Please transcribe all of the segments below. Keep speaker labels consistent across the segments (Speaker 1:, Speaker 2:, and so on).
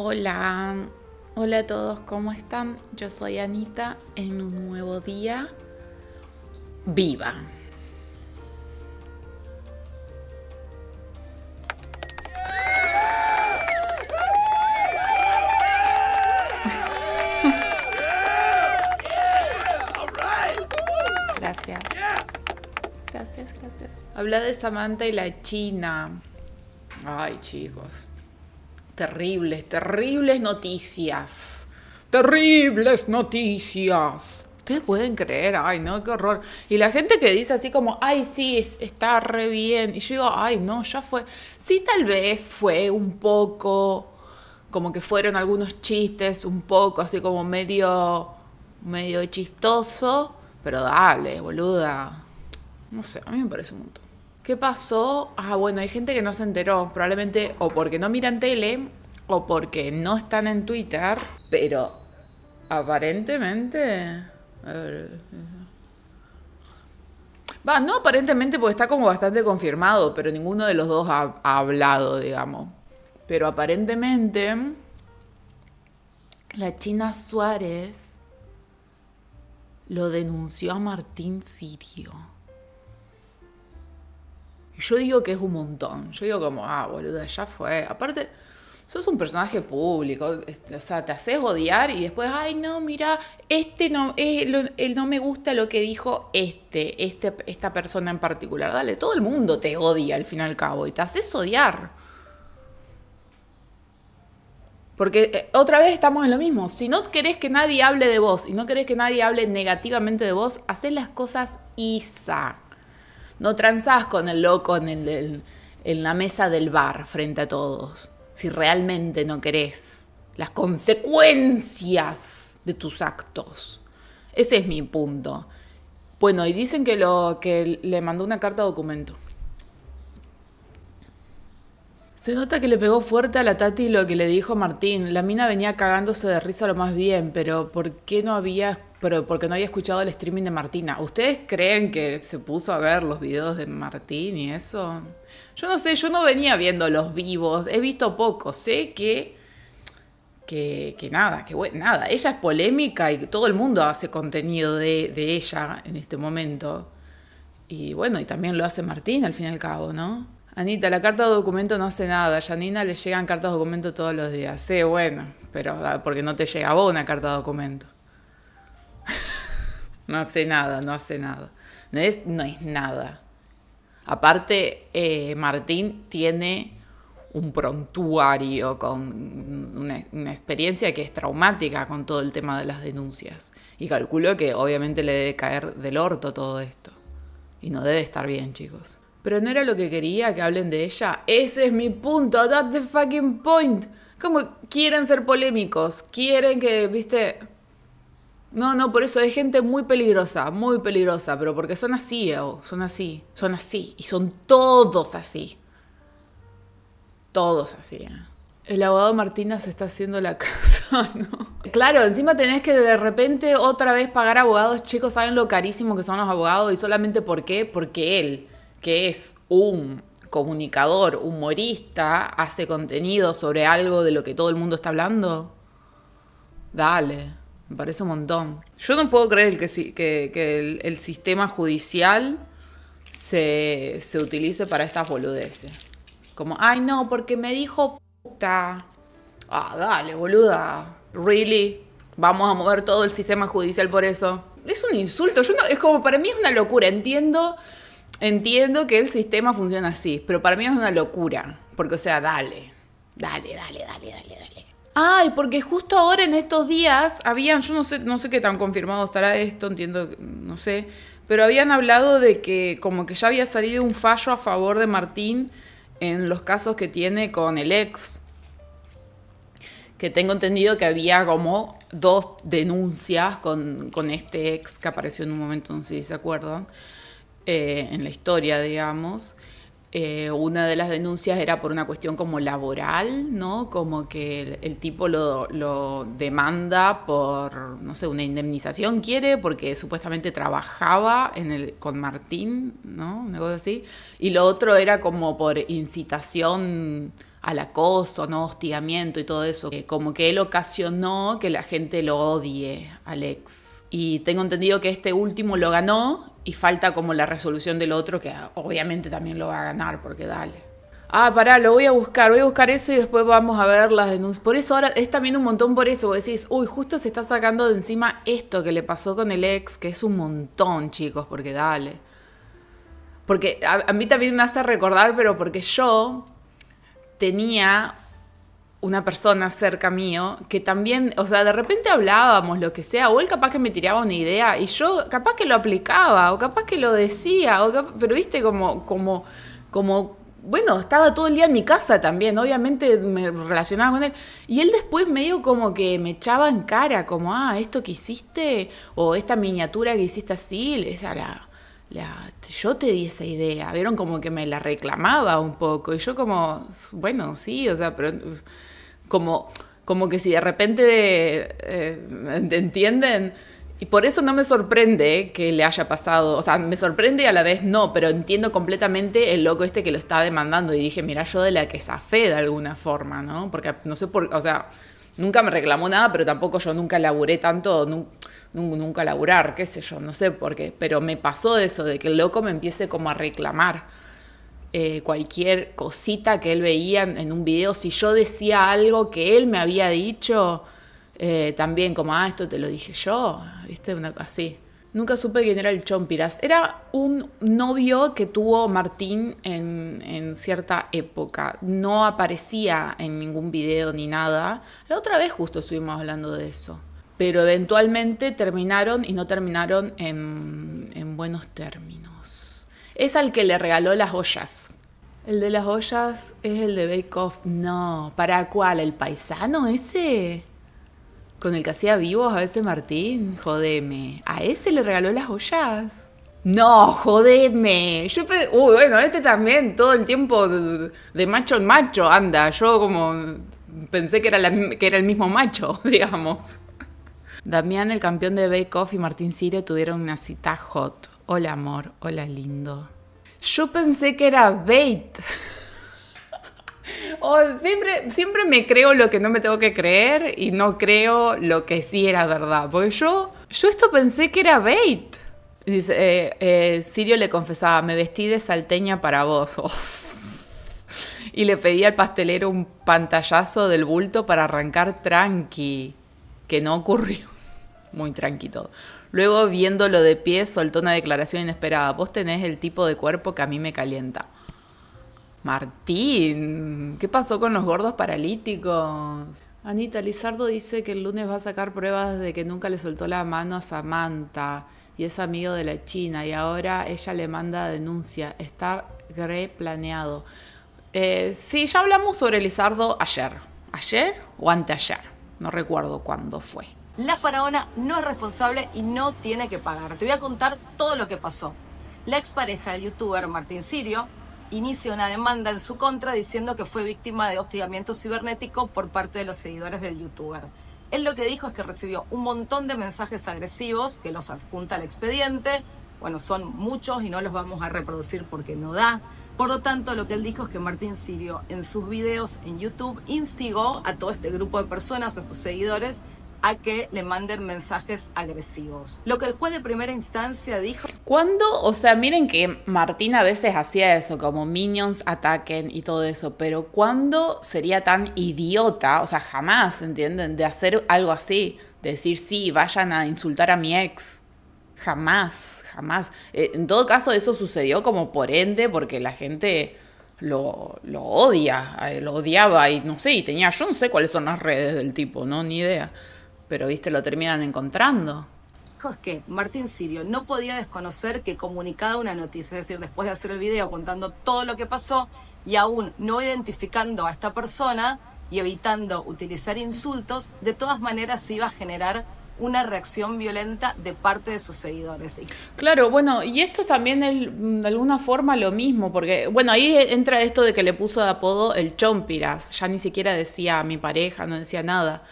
Speaker 1: Hola, hola a todos, ¿cómo están? Yo soy Anita en un nuevo día. Viva. Gracias. Gracias, gracias. Habla de Samantha y la China. Ay, chicos, terribles, terribles noticias. Terribles noticias. Ustedes pueden creer, ay, no, qué horror. Y la gente que dice así como, ay, sí, está re bien. Y yo digo, ay, no, ya fue. Sí, tal vez fue un poco, como que fueron algunos chistes, un poco así como medio, medio chistoso. Pero dale, boluda. No sé, a mí me parece un montón. ¿Qué pasó? Ah, bueno, hay gente que no se enteró, probablemente o porque no miran tele o porque no están en Twitter, pero aparentemente... A ver... Va, no aparentemente porque está como bastante confirmado, pero ninguno de los dos ha, hablado, digamos. Pero aparentemente la China Suárez lo denunció a Martín Sirio. yo digo que es un montón. Yo digo como, ah, boluda, ya fue. Aparte, sos un personaje público, este, o sea, te haces odiar y después, ay, no, mira, este no, es, no me gusta lo que dijo este, este, esta persona en particular. Dale, todo el mundo te odia al fin y al cabo y te haces odiar. Porque eh, otra vez estamos en lo mismo. Si no querés que nadie hable de vos y no querés que nadie hable negativamente de vos, haces las cosas isa. No transás con el loco en, el, en la mesa del bar frente a todos si realmente no querés las consecuencias de tus actos. Ese es mi punto. Bueno, y dicen que, lo, que le mandó una carta documento. Se nota que le pegó fuerte a la Tati lo que le dijo Martín. La mina venía cagándose de risa lo más bien, pero ¿por qué no había pero porque no había escuchado el streaming de Martina. ¿Ustedes creen que se puso a ver los videos de Martín y eso? Yo no sé, yo no venía viendo los vivos, he visto poco, sé que... Que, que nada, que nada. Ella es polémica y todo el mundo hace contenido de, de ella en este momento. Y bueno, y también lo hace Martín al fin y al cabo, ¿no? Anita, la carta de documento no hace nada. A Janina le llegan cartas de documento todos los días. Sí, bueno, pero ah, porque no te llegaba una carta de documento. No hace nada, no hace nada. No es, no es nada. Aparte, eh, Martín tiene un prontuario con una, experiencia que es traumática con todo el tema de las denuncias. Y calculo que obviamente le debe caer del orto todo esto. Y no debe estar bien, chicos. Pero no era lo que quería que hablen de ella. Ese es mi punto. That's the fucking point. Como quieren ser polémicos. Quieren que, viste no, no, por eso hay gente muy peligrosa, muy peligrosa, pero porque son así, eh, oh, son así, son así, y son todos así. Todos así. Eh. El abogado Martínez está haciendo la casa, ¿no? Claro, encima tenés que de repente otra vez pagar abogados, chicos, saben lo carísimo que son los abogados, y solamente por qué, porque él, que es un comunicador, humorista, hace contenido sobre algo de lo que todo el mundo está hablando. Dale. Me parece un montón. Yo no puedo creer que, el, sistema judicial se, se utilice para estas boludeces. Como, ay no, porque me dijo puta. Ah, dale, boluda. Really? Vamos a mover todo el sistema judicial por eso. Es un insulto. Yo es como, para mí es una locura. Entiendo, entiendo que el sistema funciona así, pero para mí es una locura. Porque, o sea, dale. Dale, dale, dale, dale, dale. Ay, porque justo ahora en estos días habían, yo no sé, no sé qué tan confirmado estará esto, entiendo, no sé, pero habían hablado de que como que ya había salido un fallo a favor de Martín en los casos que tiene con el ex. Que tengo entendido que había como dos denuncias con, con este ex que apareció en un momento, no sé si se acuerdan, eh, en la historia, digamos. Eh, una de las denuncias era por una cuestión como laboral, ¿no? Como que el, tipo lo, demanda por, no sé, una indemnización quiere, porque supuestamente trabajaba en el, con Martín, ¿no? así. Y lo otro era como por incitación al acoso, ¿no? Hostigamiento y todo eso. que eh, como que él ocasionó que la gente lo odie alex Y tengo entendido que este último lo ganó y falta como la resolución del otro que obviamente también lo va a ganar porque dale. Ah, pará, lo voy a buscar, voy a buscar eso y después vamos a ver las denuncias. Por eso ahora es también un montón por eso, vos decís, uy, justo se está sacando de encima esto que le pasó con el ex, que es un montón, chicos, porque dale. Porque a, a mí también me hace recordar, pero porque yo tenía una persona cerca mío que también, o sea, de repente hablábamos lo que sea, o él capaz que me tiraba una idea y yo capaz que lo aplicaba, o capaz que lo decía, o pero viste como, como, como, bueno, estaba todo el día en mi casa también, obviamente me relacionaba con él. Y él después medio como que me echaba en cara, como, ah, esto que hiciste, o esta miniatura que hiciste así, esa la, yo te di esa idea, vieron como que me la reclamaba un poco, y yo como, bueno, sí, o sea, pero como, como que si de repente te eh, entienden. Y por eso no me sorprende que le haya pasado, o sea, me sorprende a la vez no, pero entiendo completamente el loco este que lo está demandando y dije, mira, yo de la que zafé de alguna forma, ¿no? Porque no sé por, o sea, nunca me reclamó nada, pero tampoco yo nunca laburé tanto, nunca laburar, qué sé yo, no sé por qué, pero me pasó eso de que el loco me empiece como a reclamar eh, cualquier cosita que él veía en, un video, si yo decía algo que él me había dicho, eh, también como, ah, esto te lo dije yo, ¿viste? Una, así. Nunca supe quién era el Chompiras. Era un novio que tuvo Martín en, cierta época. No aparecía en ningún video ni nada. La otra vez justo estuvimos hablando de eso. Pero eventualmente terminaron y no terminaron en buenos términos es al que le regaló las ollas. El de las ollas es el de Bake Off. No, ¿para cuál? ¿El paisano ese? Con el que hacía vivos a ese Martín. Jodeme. ¿A ese le regaló las ollas? No, jodeme. Yo bueno, este también todo el tiempo de, macho en macho anda. Yo como pensé que era, que era el mismo macho, digamos. Damián, el campeón de Bake Off, y Martín Sirio tuvieron una cita hot. Hola amor, hola lindo. Yo pensé que era bait. Oh, siempre, siempre me creo lo que no me tengo que creer y no creo lo que sí era verdad. Porque yo, yo esto pensé que era bait. Dice, eh, eh, Sirio le confesaba, me vestí de salteña para vos. Oh. Y le pedí al pastelero un pantallazo del bulto para arrancar tranqui, que no ocurrió. Muy tranqui todo. Luego, viéndolo de pie, soltó una declaración inesperada. Vos tenés el tipo de cuerpo que a mí me calienta. Martín, ¿qué pasó con los gordos paralíticos? Anita, Lizardo dice que el lunes va a sacar pruebas de que nunca le soltó la mano a Samantha y es amigo de la China y ahora ella le manda denuncia. Está replaneado. Eh, sí, ya hablamos sobre Lizardo ayer. ¿Ayer o anteayer? No recuerdo cuándo fue.
Speaker 2: La faraona no es responsable y no tiene que pagar. Te voy a contar todo lo que pasó. La expareja del youtuber Martín Sirio inició una demanda en su contra diciendo que fue víctima de hostigamiento cibernético por parte de los seguidores del youtuber. Él lo que dijo es que recibió un montón de mensajes agresivos que los adjunta al expediente. Bueno, son muchos y no los vamos a reproducir porque no da. Por lo tanto, lo que él dijo es que Martín Sirio en sus videos en YouTube instigó a todo este grupo de personas, a sus seguidores, a que le manden mensajes agresivos. Lo que el juez de primera instancia dijo...
Speaker 1: ¿Cuándo? O sea, miren que Martín a veces hacía eso, como minions ataquen y todo eso, pero ¿cuándo sería tan idiota? O sea, jamás, ¿entienden? De hacer algo así, de decir, sí, vayan a insultar a mi ex. Jamás, jamás. Eh, en todo caso, eso sucedió como por ende, porque la gente... Lo, lo, odia, eh, lo odiaba y no sé, y tenía, yo no sé cuáles son las redes del tipo, no, ni idea pero viste, lo terminan encontrando.
Speaker 2: Es que Martín Sirio no podía desconocer que comunicaba una noticia, es decir, después de hacer el video contando todo lo que pasó y aún no identificando a esta persona y evitando utilizar insultos, de todas maneras iba a generar una reacción violenta de parte de sus seguidores.
Speaker 1: Claro, bueno, y esto también es mm, de alguna forma lo mismo, porque, bueno, ahí entra esto de que le puso de apodo el Chompiras, ya ni siquiera decía a mi pareja, no decía nada.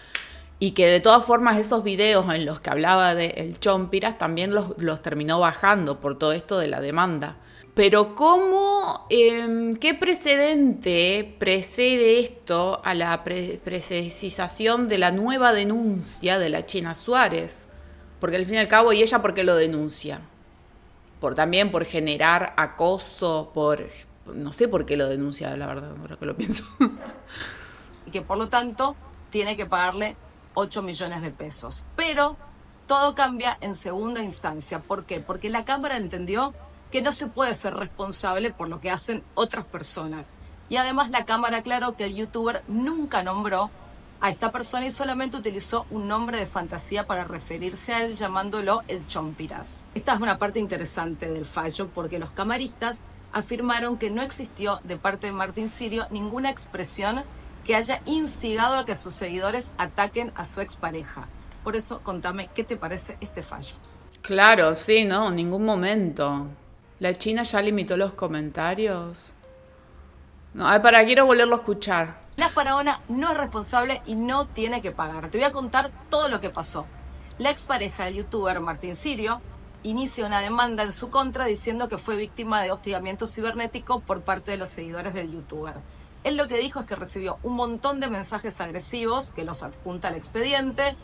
Speaker 1: Y que de todas formas esos videos en los que hablaba de el Chompiras también los, los terminó bajando por todo esto de la demanda. Pero ¿cómo, em, qué precedente precede esto a la precisación de la nueva denuncia de la China Suárez? Porque al fin y al cabo, ¿y ella por qué lo denuncia? Por también por generar acoso, por... No sé por qué lo denuncia, la verdad, ahora que lo pienso. Y que por lo tanto
Speaker 2: tiene que pagarle 8 millones de pesos. Pero todo cambia en segunda instancia. ¿Por qué? Porque la Cámara entendió que no se puede ser responsable por lo que hacen otras personas. Y además la Cámara aclaró que el youtuber nunca nombró a esta persona y solamente utilizó un nombre de fantasía para referirse a él llamándolo el Chompiras. Esta es una parte interesante del fallo porque los camaristas afirmaron que no existió de parte de Martín Sirio ninguna expresión que haya instigado a que sus seguidores ataquen a su expareja. Por eso, contame, ¿qué te parece este fallo?
Speaker 1: Claro, sí, no, en ningún momento. La China ya limitó los comentarios. No, para, quiero volverlo a escuchar. La faraona no es responsable y no
Speaker 2: tiene que pagar. Te voy a contar todo lo que pasó. La expareja del youtuber Martín Sirio inicia una demanda en su contra diciendo que fue víctima de hostigamiento cibernético por parte de los seguidores del youtuber. Él lo que dijo es que recibió un montón de mensajes agresivos que los
Speaker 1: adjunta al expediente.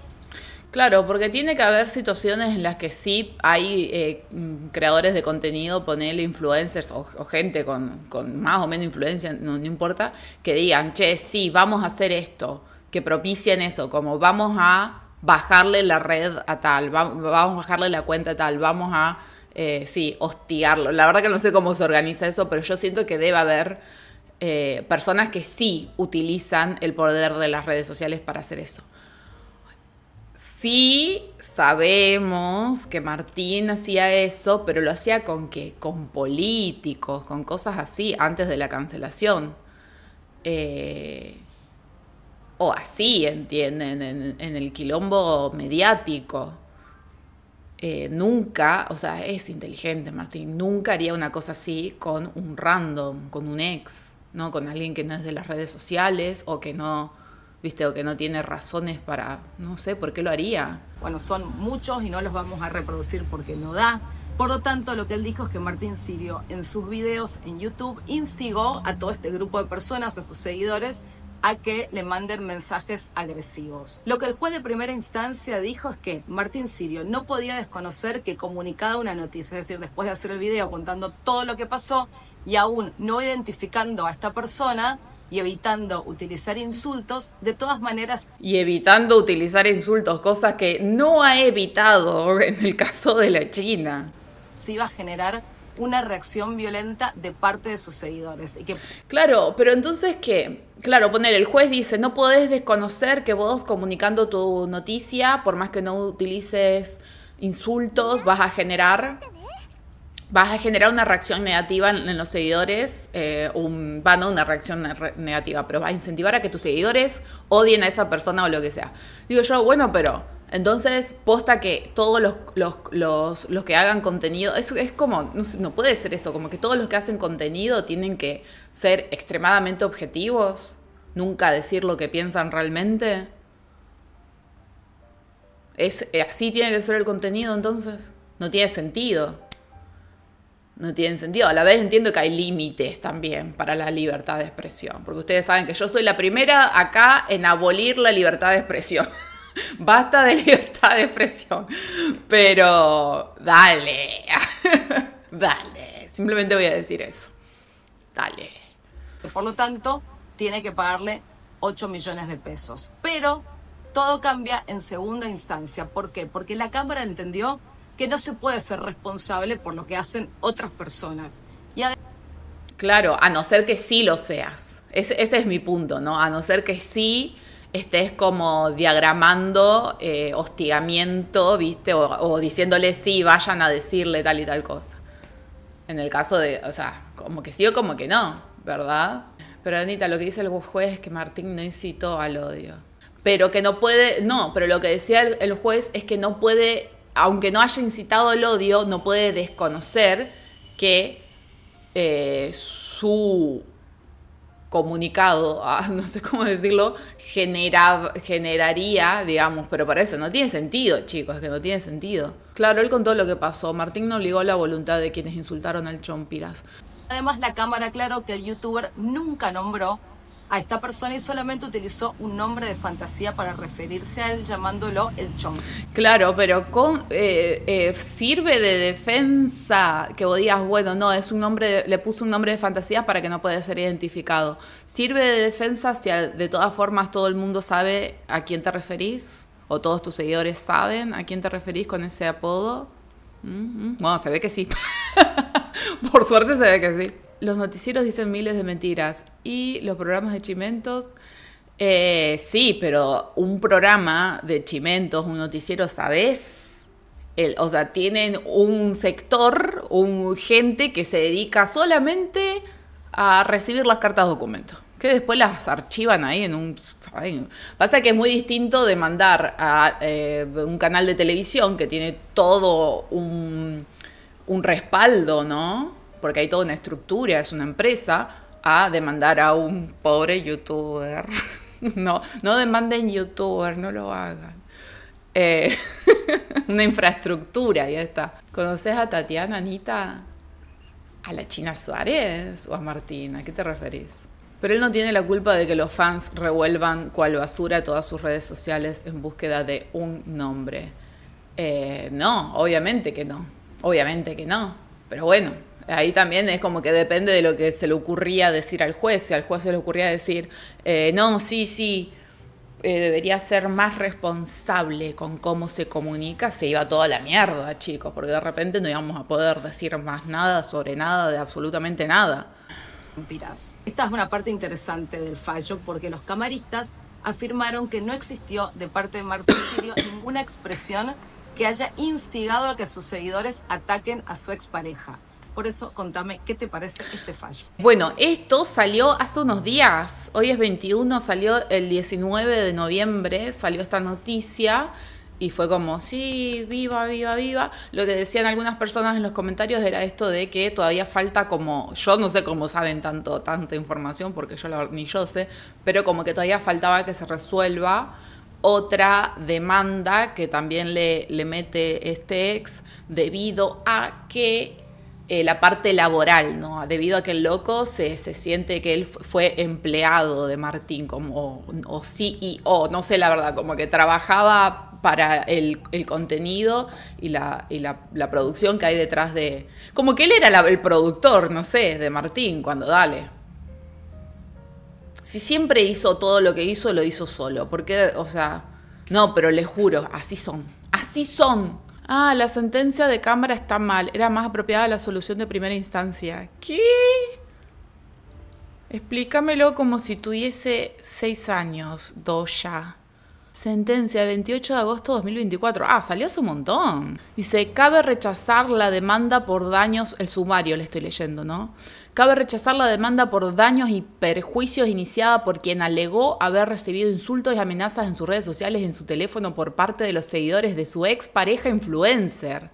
Speaker 1: Claro, porque tiene que haber situaciones en las que sí hay eh, creadores de contenido, ponerle influencers o, gente con, más o menos influencia, no, importa, que digan, che, sí, vamos a hacer esto, que propicien eso, como vamos a bajarle la red a tal, vamos a bajarle la cuenta a tal, vamos a, eh, sí, hostigarlo. La verdad que no sé cómo se organiza eso, pero yo siento que debe haber eh, personas que sí utilizan el poder de las redes sociales para hacer eso. Sí sabemos que Martín hacía eso, pero lo hacía con qué? Con políticos, con cosas así, antes de la cancelación. Eh, o así, entienden, en, el quilombo mediático. Eh, nunca, o sea, es inteligente Martín, nunca haría una cosa así con un random, con un ex. ¿no? Con alguien que no es de las redes sociales o que no, viste, o que no tiene razones para, no sé, ¿por qué lo haría?
Speaker 2: Bueno, son muchos y no los vamos a reproducir porque no da. Por lo tanto, lo que él dijo es que Martín Sirio en sus videos en YouTube instigó a todo este grupo de personas, a sus seguidores, a que le manden mensajes agresivos. Lo que el juez de primera instancia dijo es que Martín Sirio no podía desconocer que comunicaba una noticia, es decir, después de hacer el video contando todo lo que pasó, y aún no identificando a esta persona y evitando utilizar insultos, de todas maneras... Y
Speaker 1: evitando utilizar insultos, cosas que no ha evitado en el caso de la China.
Speaker 2: Sí va a generar una reacción violenta de parte de sus seguidores.
Speaker 1: Claro, pero entonces qué? Claro, poner el juez dice, no podés desconocer que vos comunicando tu noticia, por más que no utilices insultos, vas a generar vas a generar una reacción negativa en, los seguidores, eh, no una reacción negativa, pero va a incentivar a que tus seguidores odien a esa persona o lo que sea. Digo yo, bueno, pero entonces posta que todos los, que hagan contenido, eso es como, no, puede ser eso, como que todos los que hacen contenido tienen que ser extremadamente objetivos, nunca decir lo que piensan realmente. Es, eh, así tiene que ser el contenido entonces. No tiene sentido. No tienen sentido. A la vez entiendo que hay límites también para la libertad de expresión, porque ustedes saben que yo soy la primera acá en abolir la libertad de expresión. Basta de libertad de expresión. Pero dale, dale. Simplemente voy a decir eso. Dale.
Speaker 2: Por lo tanto, tiene que pagarle 8 millones de pesos. Pero todo cambia en segunda instancia. ¿Por qué? Porque la Cámara entendió que no se puede ser responsable por lo que hacen otras personas.
Speaker 1: claro, a no ser que sí lo seas. Ese, es mi punto, ¿no? A no ser que sí estés como diagramando eh, hostigamiento, ¿viste? O, diciéndole sí, vayan a decirle tal y tal cosa. En el caso de, o sea, como que sí o como que no, ¿verdad? Pero Anita, lo que dice el juez es que Martín no incitó al odio. Pero que no puede, no, pero lo que decía el juez es que no puede aunque no haya incitado el odio, no puede desconocer que eh, su comunicado, ah, no sé cómo decirlo, generaría, digamos, pero para eso no tiene sentido, chicos, es que no tiene sentido. Claro, él contó lo que pasó. Martín no obligó la voluntad de quienes insultaron al Chompiras.
Speaker 2: Además, la cámara claro que el youtuber nunca nombró a esta persona y solamente utilizó un nombre de fantasía para referirse a él llamándolo el chon.
Speaker 1: Claro, pero eh, eh, sirve de defensa que vos digas, bueno, no, es un nombre, le puso un nombre de fantasía para que no pueda ser identificado. ¿Sirve de defensa si de todas formas todo el mundo sabe a quién te referís? ¿O todos tus seguidores saben a quién te referís con ese apodo? Mm, mm. Bueno, se ve que sí. Por suerte se ve que sí los noticieros dicen miles de mentiras y los programas de chimentos... Eh, sí, pero un programa de chimentos, un noticiero, ¿sabes? El, o sea, tienen un sector, un gente que se dedica solamente a recibir las cartas documentos, que después las archivan ahí en un... pasa que es muy distinto de mandar a eh, un canal de televisión que tiene todo un respaldo, ¿no? porque hay toda una estructura, es una empresa, a demandar a un pobre youtuber. No, no demanden youtuber, no lo hagan. Eh, una infraestructura, ya está. ¿Conoces a Tatiana, Anita? ¿A la China Suárez o a Martina? ¿A qué te referís? Pero él no tiene la culpa de que los fans revuelvan cual basura todas sus redes sociales en búsqueda de un nombre. Eh, no, obviamente que no. Obviamente que no. Pero bueno, Ahí también es como que depende de lo que se le ocurría decir al juez. Si al juez se le ocurría decir, eh, no, sí, sí, eh, debería ser más responsable con cómo se comunica, se iba toda la mierda, chicos, porque de repente no íbamos a poder decir más nada sobre nada, de absolutamente nada.
Speaker 2: Esta es una parte interesante del fallo porque los camaristas afirmaron que no existió de parte de Martín Sirio ninguna expresión que haya instigado a que sus seguidores ataquen a su expareja. Por eso, contame, ¿qué te parece este fallo?
Speaker 1: Bueno, esto salió hace unos días. Hoy es 21, salió el 19 de noviembre, salió esta noticia. Y fue como, sí, viva, viva, viva. Lo que decían algunas personas en los comentarios era esto de que todavía falta como, yo no sé cómo saben tanto, tanta información, porque yo ni yo sé, pero como que todavía faltaba que se resuelva otra demanda que también le, le mete este ex debido a que eh, la parte laboral, ¿no? Debido a que el loco se, siente que él fue empleado de Martín como o CEO, no sé la verdad, como que trabajaba para el, contenido y, la, producción que hay detrás de... Como que él era el productor, no sé, de Martín, cuando dale. Si siempre hizo todo lo que hizo, lo hizo solo. Porque, o sea, no, pero les juro, así son. Así son. Ah, la sentencia de Cámara está mal. Era más apropiada la solución de primera instancia. ¿Qué? Explícamelo como si tuviese seis años, Doya. Sentencia 28 de agosto de 2024. Ah, salió hace un montón. Dice, cabe rechazar la demanda por daños, el sumario le estoy leyendo, ¿no? Cabe rechazar la demanda por daños y perjuicios iniciada por quien alegó haber recibido insultos y amenazas en sus redes sociales y en su teléfono por parte de los seguidores de su ex pareja influencer.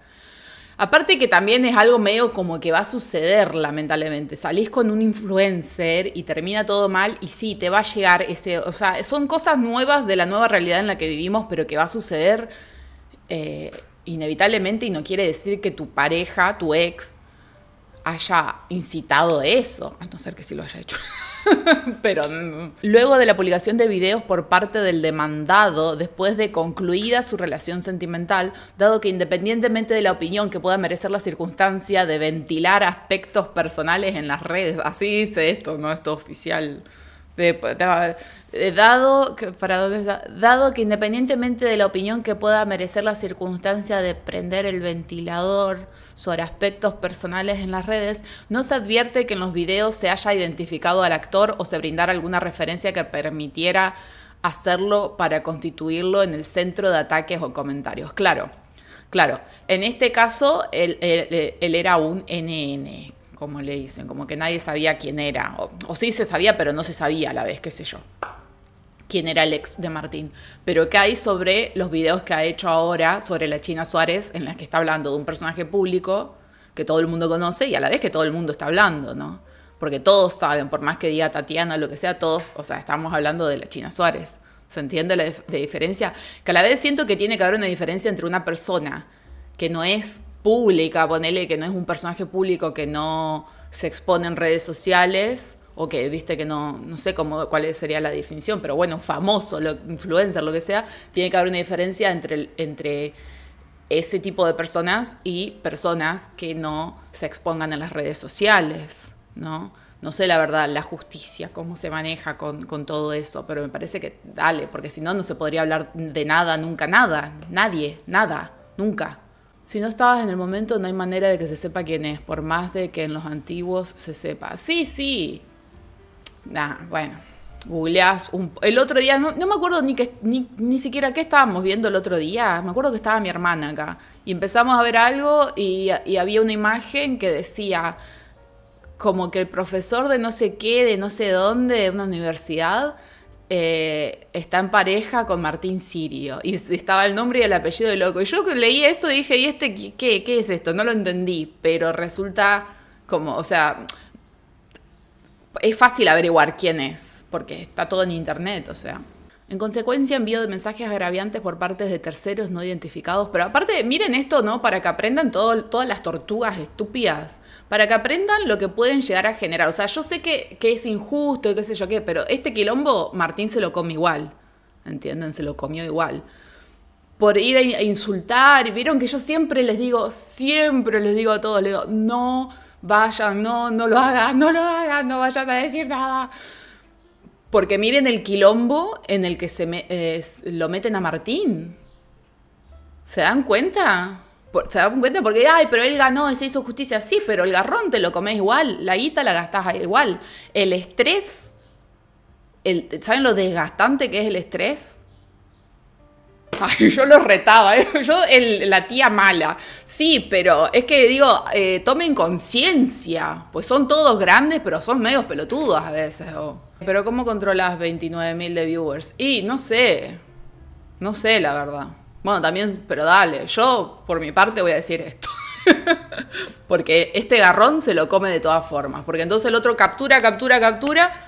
Speaker 1: Aparte que también es algo medio como que va a suceder, lamentablemente. Salís con un influencer y termina todo mal y sí, te va a llegar ese... O sea, son cosas nuevas de la nueva realidad en la que vivimos, pero que va a suceder eh, inevitablemente y no quiere decir que tu pareja, tu ex, haya incitado eso, a no ser que sí lo haya hecho. Pero mm, luego de la publicación de videos por parte del demandado, después de concluida su relación sentimental, dado que independientemente de la opinión que pueda merecer la circunstancia de ventilar aspectos personales en las redes, así dice esto, no esto oficial. de, eh, dado que, para, dado que independientemente de la opinión que pueda merecer la circunstancia de prender el ventilador sobre aspectos personales en las redes, no se advierte que en los videos se haya identificado al actor o se brindara alguna referencia que permitiera hacerlo para constituirlo en el centro de ataques o comentarios. Claro, claro, en este caso él, era un NN, como le dicen, como que nadie sabía quién era, o sí se sabía, pero no se sabía a la vez, qué sé yo quién era el ex de Martín, pero ¿qué hay sobre los videos que ha hecho ahora sobre la China Suárez, en las que está hablando de un personaje público que todo el mundo conoce y a la vez que todo el mundo está hablando, ¿no? Porque todos saben, por más que diga Tatiana, lo que sea, todos, o sea, estamos hablando de la China Suárez. ¿Se entiende la de diferencia? Que a la vez siento que tiene que haber una diferencia entre una persona que no es pública, ponele que no es un personaje público, que no se expone en redes sociales, o que viste que no, no sé cómo, cuál sería la definición, pero bueno, famoso, lo, influencer, lo que sea, tiene que haber una diferencia entre, entre ese tipo de personas y personas que no se expongan a las redes sociales, ¿no? No sé la verdad, la justicia, cómo se maneja con, con todo eso, pero me parece que dale, porque si no, no se podría hablar de nada, nunca, nada, nadie, nada, nunca. Si no estabas en el momento, no hay manera de que se sepa quién es, por más de que en los antiguos se sepa. Sí, sí, Nada, bueno. Googleás un... El otro día, no, me acuerdo ni, que, ni, siquiera qué estábamos viendo el otro día. Me acuerdo que estaba mi hermana acá. Y empezamos a ver algo y, había una imagen que decía como que el profesor de no sé qué, de no sé dónde, de una universidad, eh, está en pareja con Martín Sirio. Y estaba el nombre y el apellido de loco. Y yo leí eso y dije, ¿y este qué, qué es esto? No lo entendí, pero resulta como, o sea, es fácil averiguar quién es, porque está todo en internet, o sea. En consecuencia, envío de mensajes agraviantes por parte de terceros no identificados. Pero aparte, miren esto, ¿no? Para que aprendan todas las tortugas estúpidas. Para que aprendan lo que pueden llegar a generar. O sea, yo sé que, que es injusto y qué sé yo qué, pero este quilombo Martín se lo come igual. ¿Entienden? Se lo comió igual. Por ir a insultar. Vieron que yo siempre les digo, siempre les digo a todos, les digo, no vaya no, no lo hagas no lo hagan, no vayan a decir nada. Porque miren el quilombo en el que se lo meten a Martín. ¿Se dan cuenta? ¿Se dan cuenta? Porque, ay, pero él ganó y se hizo justicia. Sí, pero el garrón te lo comés igual. La guita la gastás igual. El estrés. ¿Saben lo desgastante que es el estrés? Ay, yo los retaba, ¿eh? yo la tía mala. Sí, pero es que digo, eh, tomen conciencia, pues son todos grandes, pero son medios pelotudos a veces. Pero ¿cómo controlas 29.000 de viewers? Y no sé, no sé la verdad. Bueno, también, pero dale, yo por mi parte voy a decir esto. porque este garrón se lo come de todas formas, porque entonces el otro captura, captura, captura.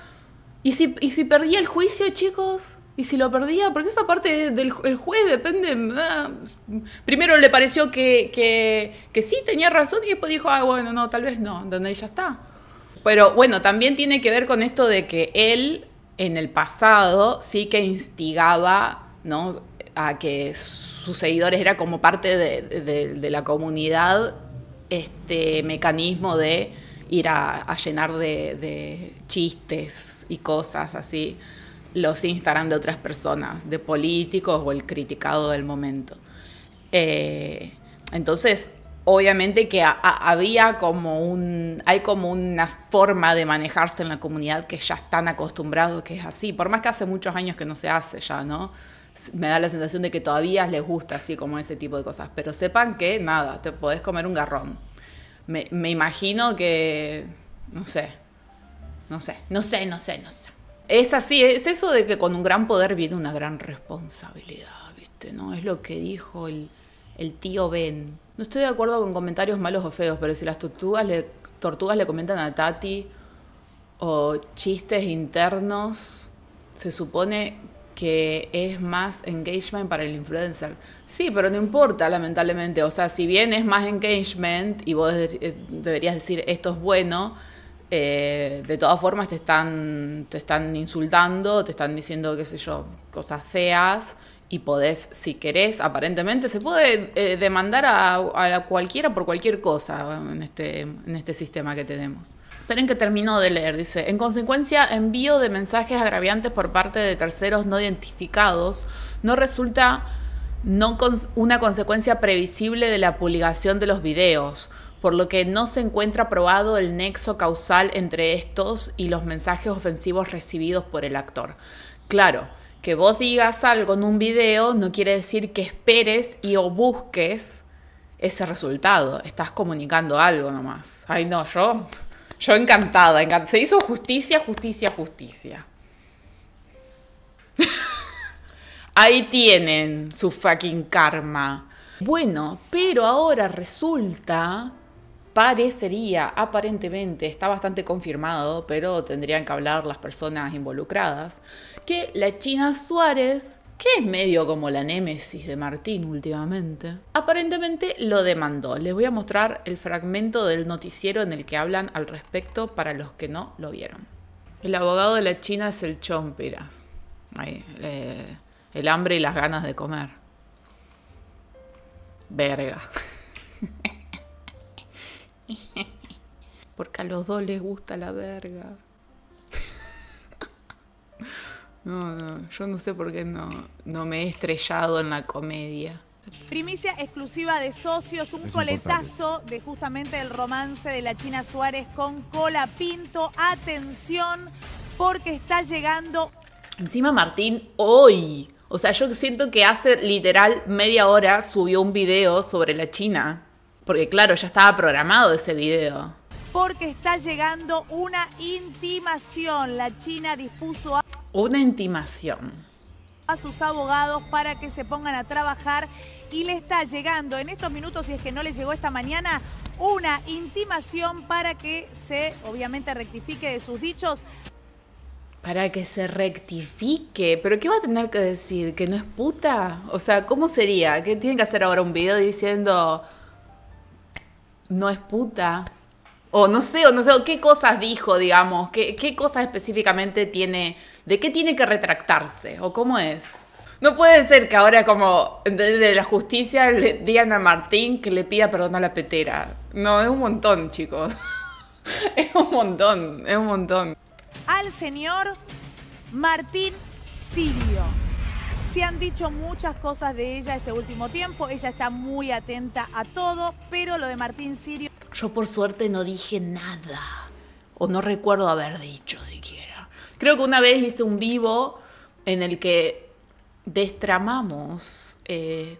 Speaker 1: ¿Y si, y si perdía el juicio, chicos? Y si lo perdía, porque esa parte del juez depende. Ah, primero le pareció que, sí tenía razón y después dijo, ah, bueno, no, tal vez no, donde ella está. Pero bueno, también tiene que ver con esto de que él en el pasado sí que instigaba ¿no? a que sus seguidores era como parte de, la comunidad este mecanismo de ir a, llenar de, de chistes y cosas así los Instagram de otras personas, de políticos o el criticado del momento. Eh, entonces, obviamente que había como un, hay como una forma de manejarse en la comunidad que ya están acostumbrados, que es así, por más que hace muchos años que no se hace ya, ¿no? Me da la sensación de que todavía les gusta así como ese tipo de cosas, pero sepan que nada, te podés comer un garrón. me imagino que, no sé, no sé, no sé, no sé, no sé. Es así, es eso de que con un gran poder viene una gran responsabilidad, ¿viste? ¿No? Es lo que dijo el, tío Ben. No estoy de acuerdo con comentarios malos o feos, pero si las tortugas le, tortugas le comentan a Tati o chistes internos, se supone que es más engagement para el influencer. Sí, pero no importa, lamentablemente. O sea, si bien es más engagement y vos eh, deberías decir esto es bueno, eh, de todas formas te están, insultando, te están diciendo, qué sé yo, cosas feas y podés, si querés, aparentemente, se puede eh, demandar a, cualquiera por cualquier cosa este, en este, sistema que tenemos. Esperen que termino de leer, dice. En consecuencia, envío de mensajes agraviantes por parte de terceros no identificados no resulta una consecuencia previsible de la publicación de los videos por lo que no se encuentra probado el nexo causal entre estos y los mensajes ofensivos recibidos por el actor. Claro, que vos digas algo en un video no quiere decir que esperes y o busques ese resultado. Estás comunicando algo nomás. Ay, no, yo, yo encantada. se hizo justicia, justicia, justicia. Ahí tienen su fucking karma. Bueno, pero ahora resulta parecería, aparentemente, está bastante confirmado, pero tendrían que hablar las personas involucradas, que la China Suárez, que es medio como la némesis de Martín últimamente, aparentemente lo demandó. Les voy a mostrar el fragmento del noticiero en el que hablan al respecto para los que no lo vieron. El abogado de la China es el Chompiras. Ahí, eh, el hambre y las ganas de comer. Verga. Porque a los dos les gusta la verga. No, no, yo no sé por qué no, no me he estrellado en la comedia.
Speaker 3: Primicia exclusiva de socios, un coletazo de justamente el romance de la China Suárez con Cola Pinto. Atención, porque está llegando.
Speaker 1: Encima Martín, hoy. O sea, yo siento que hace literal media hora subió un video sobre la China. Porque claro, ya estaba programado ese video
Speaker 3: porque está llegando una intimación. La China dispuso a...
Speaker 1: Una intimación.
Speaker 3: A sus abogados para que se pongan a trabajar y le está llegando en estos minutos, si es que no le llegó esta mañana, una intimación para que se, obviamente, rectifique de sus dichos.
Speaker 1: Para que se rectifique. ¿Pero qué va a tener que decir? ¿Que no es puta? O sea, ¿cómo sería? ¿Qué tiene que hacer ahora un video diciendo no es puta? o no sé, o no sé, o qué cosas dijo, digamos, qué, qué cosas específicamente tiene, de qué tiene que retractarse, o cómo es. No puede ser que ahora como desde la justicia le digan a Martín que le pida perdón a la petera. No, es un montón, chicos. es un montón, es un montón.
Speaker 3: Al señor Martín Sirio. Se han dicho muchas cosas de ella este último tiempo, ella está muy atenta a todo, pero lo de Martín Sirio...
Speaker 1: Yo por suerte no dije nada, o no recuerdo haber dicho siquiera. Creo que una vez hice un vivo en el que destramamos eh,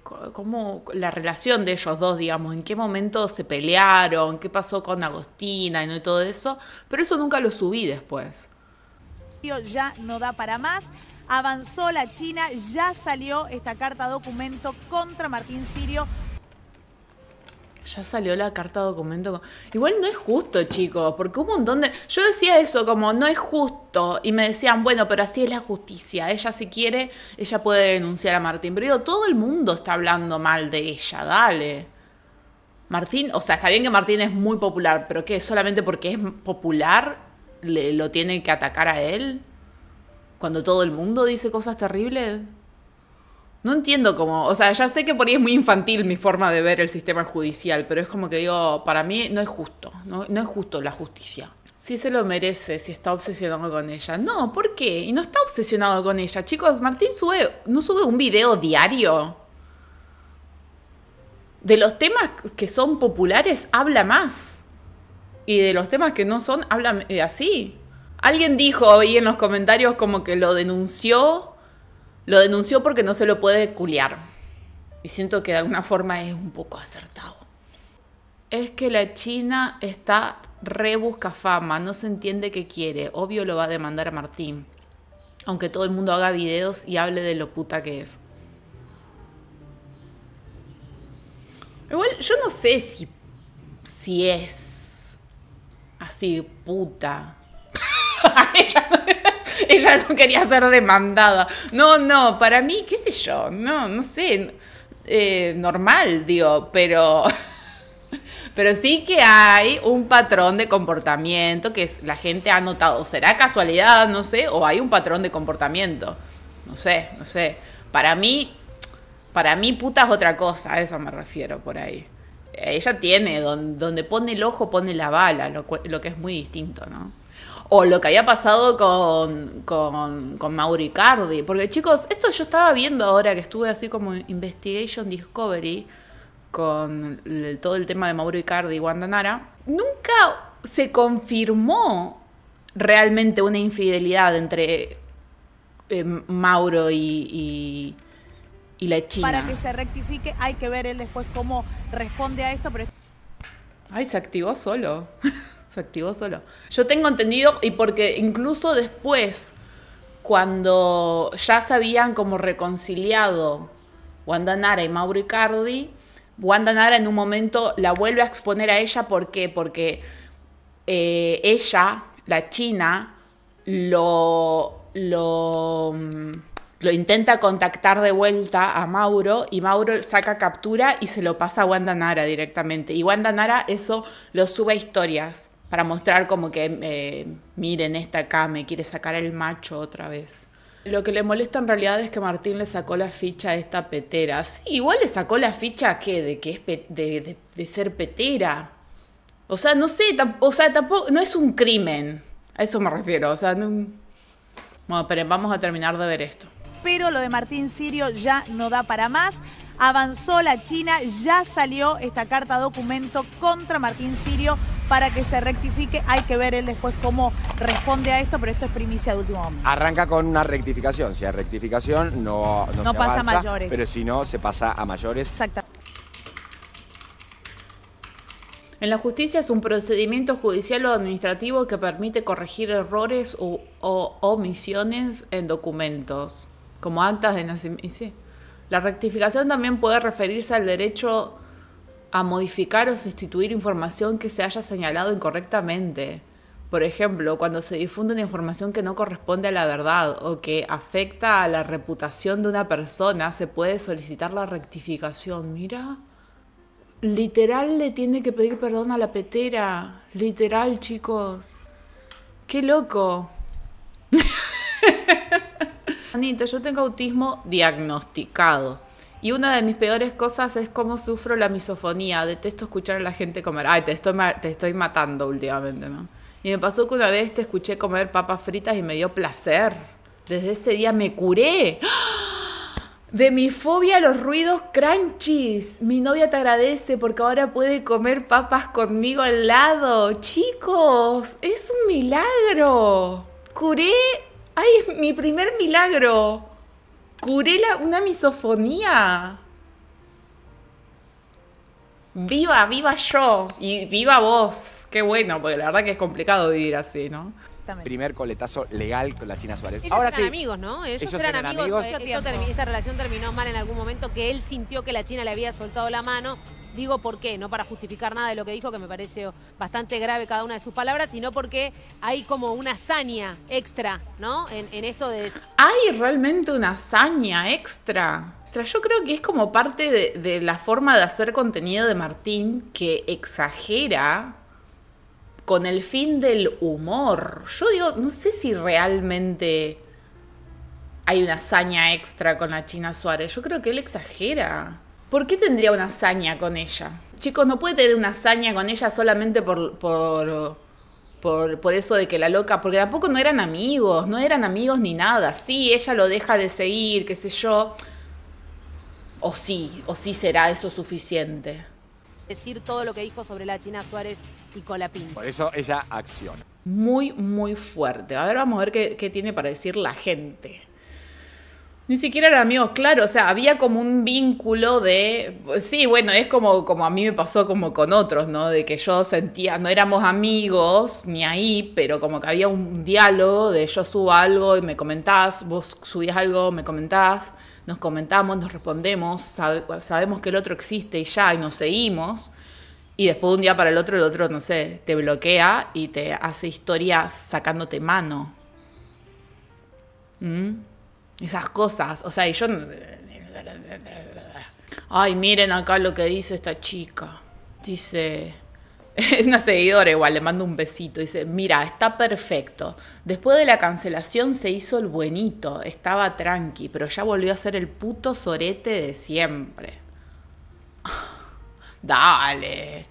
Speaker 1: la relación de ellos dos, digamos, en qué momento se pelearon, qué pasó con Agostina y todo eso, pero eso nunca lo subí después.
Speaker 3: Ya no da para más. Avanzó la China, ya salió esta carta documento contra Martín Sirio
Speaker 1: ya salió la carta documento. Igual no es justo, chicos, porque un montón de... Yo decía eso como no es justo y me decían, bueno, pero así es la justicia. Ella si quiere, ella puede denunciar a Martín. Pero digo, todo el mundo está hablando mal de ella, dale. Martín, o sea, está bien que Martín es muy popular, pero ¿qué? ¿Solamente porque es popular le, lo tiene que atacar a él? Cuando todo el mundo dice cosas terribles. No entiendo cómo, o sea, ya sé que por ahí es muy infantil mi forma de ver el sistema judicial, pero es como que digo, para mí no es justo, no, es justo la justicia. Si se lo merece, si está obsesionado con ella. No, ¿por qué? Y no está obsesionado con ella. Chicos, Martín sube, no sube un video diario. De los temas que son populares habla más. Y de los temas que no son habla eh, así. Alguien dijo ahí en los comentarios como que lo denunció lo denunció porque no se lo puede culiar. Y siento que de alguna forma es un poco acertado. Es que la China está rebusca fama, no se entiende qué quiere. Obvio lo va a demandar a Martín. Aunque todo el mundo haga videos y hable de lo puta que es. Igual yo no sé si, si es así puta. ella no quería ser demandada. No, no, para mí, qué sé yo, no, no sé, eh, normal, digo, pero... Pero sí que hay un patrón de comportamiento que la gente ha notado. ¿Será casualidad? No sé. ¿O hay un patrón de comportamiento? No sé, no sé. Para mí, para mí puta es otra cosa. A eso me refiero por ahí. Ella tiene, donde, pone el ojo pone la bala, lo que es muy distinto, ¿no? o lo que había pasado con, con, con Porque chicos, esto yo estaba viendo ahora que estuve así como Investigation Discovery con todo el tema de Mauro Icardi y Guandanara. Nunca se confirmó realmente una infidelidad entre eh, Mauro y, y, la China. Para que se
Speaker 3: rectifique hay que ver él después cómo responde a esto. Pero...
Speaker 1: Ay, se activó solo. Se activó solo. Yo tengo entendido, y porque incluso después, cuando ya se habían como reconciliado Wanda Nara y Mauro Icardi, Wanda Nara en un momento la vuelve a exponer a ella. ¿Por qué? Porque eh, ella, la china, lo, lo, lo, intenta contactar de vuelta a Mauro y Mauro saca captura y se lo pasa a Wanda Nara directamente. Y Wanda Nara eso lo sube a historias para mostrar como que, eh, miren, esta acá me quiere sacar el macho otra vez. Lo que le molesta en realidad es que Martín le sacó la ficha a esta petera. Sí, igual le sacó la ficha que de que es de, ser petera. O sea, no sé, o sea, tampoco, no es un crimen. A eso me refiero. O sea, no... Bueno, pero vamos a terminar de ver esto.
Speaker 3: Pero lo de Martín Sirio ya no da para más. Avanzó la China, ya salió esta carta documento contra Martín Sirio para que se rectifique. Hay que ver él después cómo responde a esto, pero esto es primicia de último momento. Arranca con una rectificación. Si hay rectificación, no, no, pasa a mayores. Pero si no, se pasa a mayores. Exactamente.
Speaker 1: En la justicia es un procedimiento judicial o administrativo que permite corregir errores o, omisiones en documentos, como actas de nacimiento. La rectificación también puede referirse al derecho a modificar o sustituir información que se haya señalado incorrectamente. Por ejemplo, cuando se difunde una información que no corresponde a la verdad o que afecta a la reputación de una persona, se puede solicitar la rectificación. Mira, literal le tiene que pedir perdón a la petera. Literal, chicos. Qué loco. Anita, yo tengo autismo diagnosticado. Y una de mis peores cosas es cómo sufro la misofonía. Detesto escuchar a la gente comer. Ay, te estoy, te estoy matando últimamente, ¿no? Y me pasó que una vez te escuché comer papas fritas y me dio placer. Desde ese día me curé. ¡Ah! De mi fobia a los ruidos crunchies. Mi novia te agradece porque ahora puede comer papas conmigo al lado. Chicos, es un milagro. Curé. Ay, es mi primer milagro. Curé una misofonía. Viva, viva yo y viva vos. Qué bueno, porque la verdad que es complicado vivir así, ¿no? Primer coletazo legal con la China Suárez. Ellos Ahora eran amigos,
Speaker 3: ¿no? Ellos, eran, amigos. Eh, esta relación terminó mal en algún
Speaker 2: momento que él sintió que la China le había soltado la mano Digo por qué, no para justificar nada de lo que dijo, que me parece bastante grave cada una de sus palabras, sino porque hay como una hazaña extra, ¿no? En, esto de...
Speaker 1: Hay realmente una hazaña extra. Yo creo que es como parte de, de la forma de hacer contenido de Martín que exagera con el fin del humor. Yo digo, no sé si realmente hay una hazaña extra con la China Suárez. Yo creo que él exagera. ¿Por qué tendría una hazaña con ella? Chicos, no puede tener una hazaña con ella solamente por, por, por, eso de que la loca, porque tampoco no eran amigos, no eran amigos ni nada. Sí, ella lo deja de seguir, qué sé yo. O sí, o sí será eso suficiente.
Speaker 2: Decir todo lo que dijo sobre la China Suárez y Colapín. Por
Speaker 3: eso ella acciona.
Speaker 1: Muy, muy fuerte. A ver, vamos a ver qué tiene para decir la gente. Ni siquiera eran amigos, claro, o sea, había como un vínculo de, pues sí, bueno, es como, como a mí me pasó como con otros, ¿no? De que yo sentía, no éramos amigos ni ahí, pero como que había un diálogo de yo subo algo y me comentás, vos subías algo, me comentás, nos comentamos, nos respondemos, sabemos que el otro existe y ya, y nos seguimos. Y después de un día para el otro, el otro, no sé, te bloquea y te hace historias sacándote mano. ¿Mm? esas cosas. O sea, y yo... Ay, miren acá lo que dice esta chica. Dice... Es una seguidora igual, le mando un besito. Dice, mira, está perfecto. Después de la cancelación se hizo el buenito, estaba tranqui, pero ya volvió a ser el puto sorete de siempre. Dale.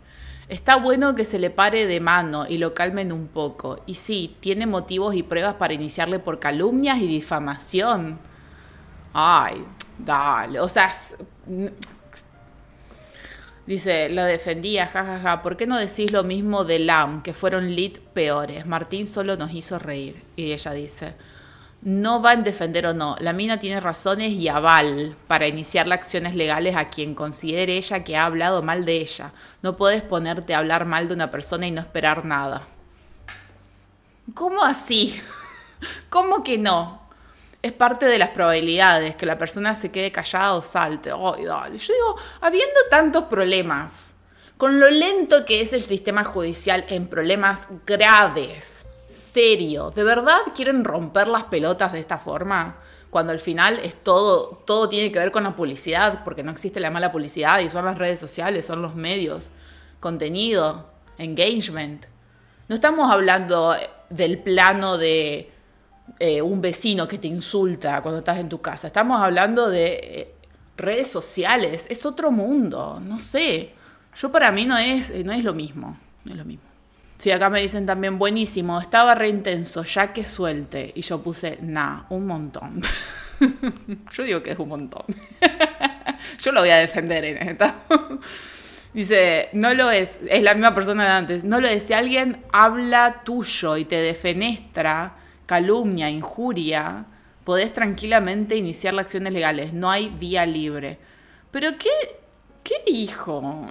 Speaker 1: Está bueno que se le pare de mano y lo calmen un poco. Y sí, tiene motivos y pruebas para iniciarle por calumnias y difamación. Ay, dale. O sea, Dice, la defendía, jajaja, ja, ja. ¿por qué no decís lo mismo de Lam, que fueron lit peores? Martín solo nos hizo reír. Y ella dice, no va a defender o no. La mina tiene razones y aval para iniciar las acciones legales a quien considere ella que ha hablado mal de ella. No puedes ponerte a hablar mal de una persona y no esperar nada. ¿Cómo así? ¿Cómo que no? Es parte de las probabilidades que la persona se quede callada o salte. Yo digo, habiendo tantos problemas, con lo lento que es el sistema judicial en problemas graves, serio. ¿De verdad quieren romper las pelotas de esta forma? Cuando al final es todo, todo tiene que ver con la publicidad, porque no existe la mala publicidad y son las redes sociales, son los medios, contenido, engagement. No estamos hablando del plano de eh, un vecino que te insulta cuando estás en tu casa. Estamos hablando de eh, redes sociales. Es otro mundo. No sé. Yo para mí no es, no es lo mismo. No es lo mismo. Sí, acá me dicen también, buenísimo, estaba re intenso, ya que suelte. Y yo puse, nah, un montón. yo digo que es un montón. yo lo voy a defender en esta. Dice, no lo es, es la misma persona de antes, no lo es. Si alguien habla tuyo y te defenestra, calumnia, injuria, podés tranquilamente iniciar las acciones legales, no hay vía libre. Pero ¿qué, qué dijo?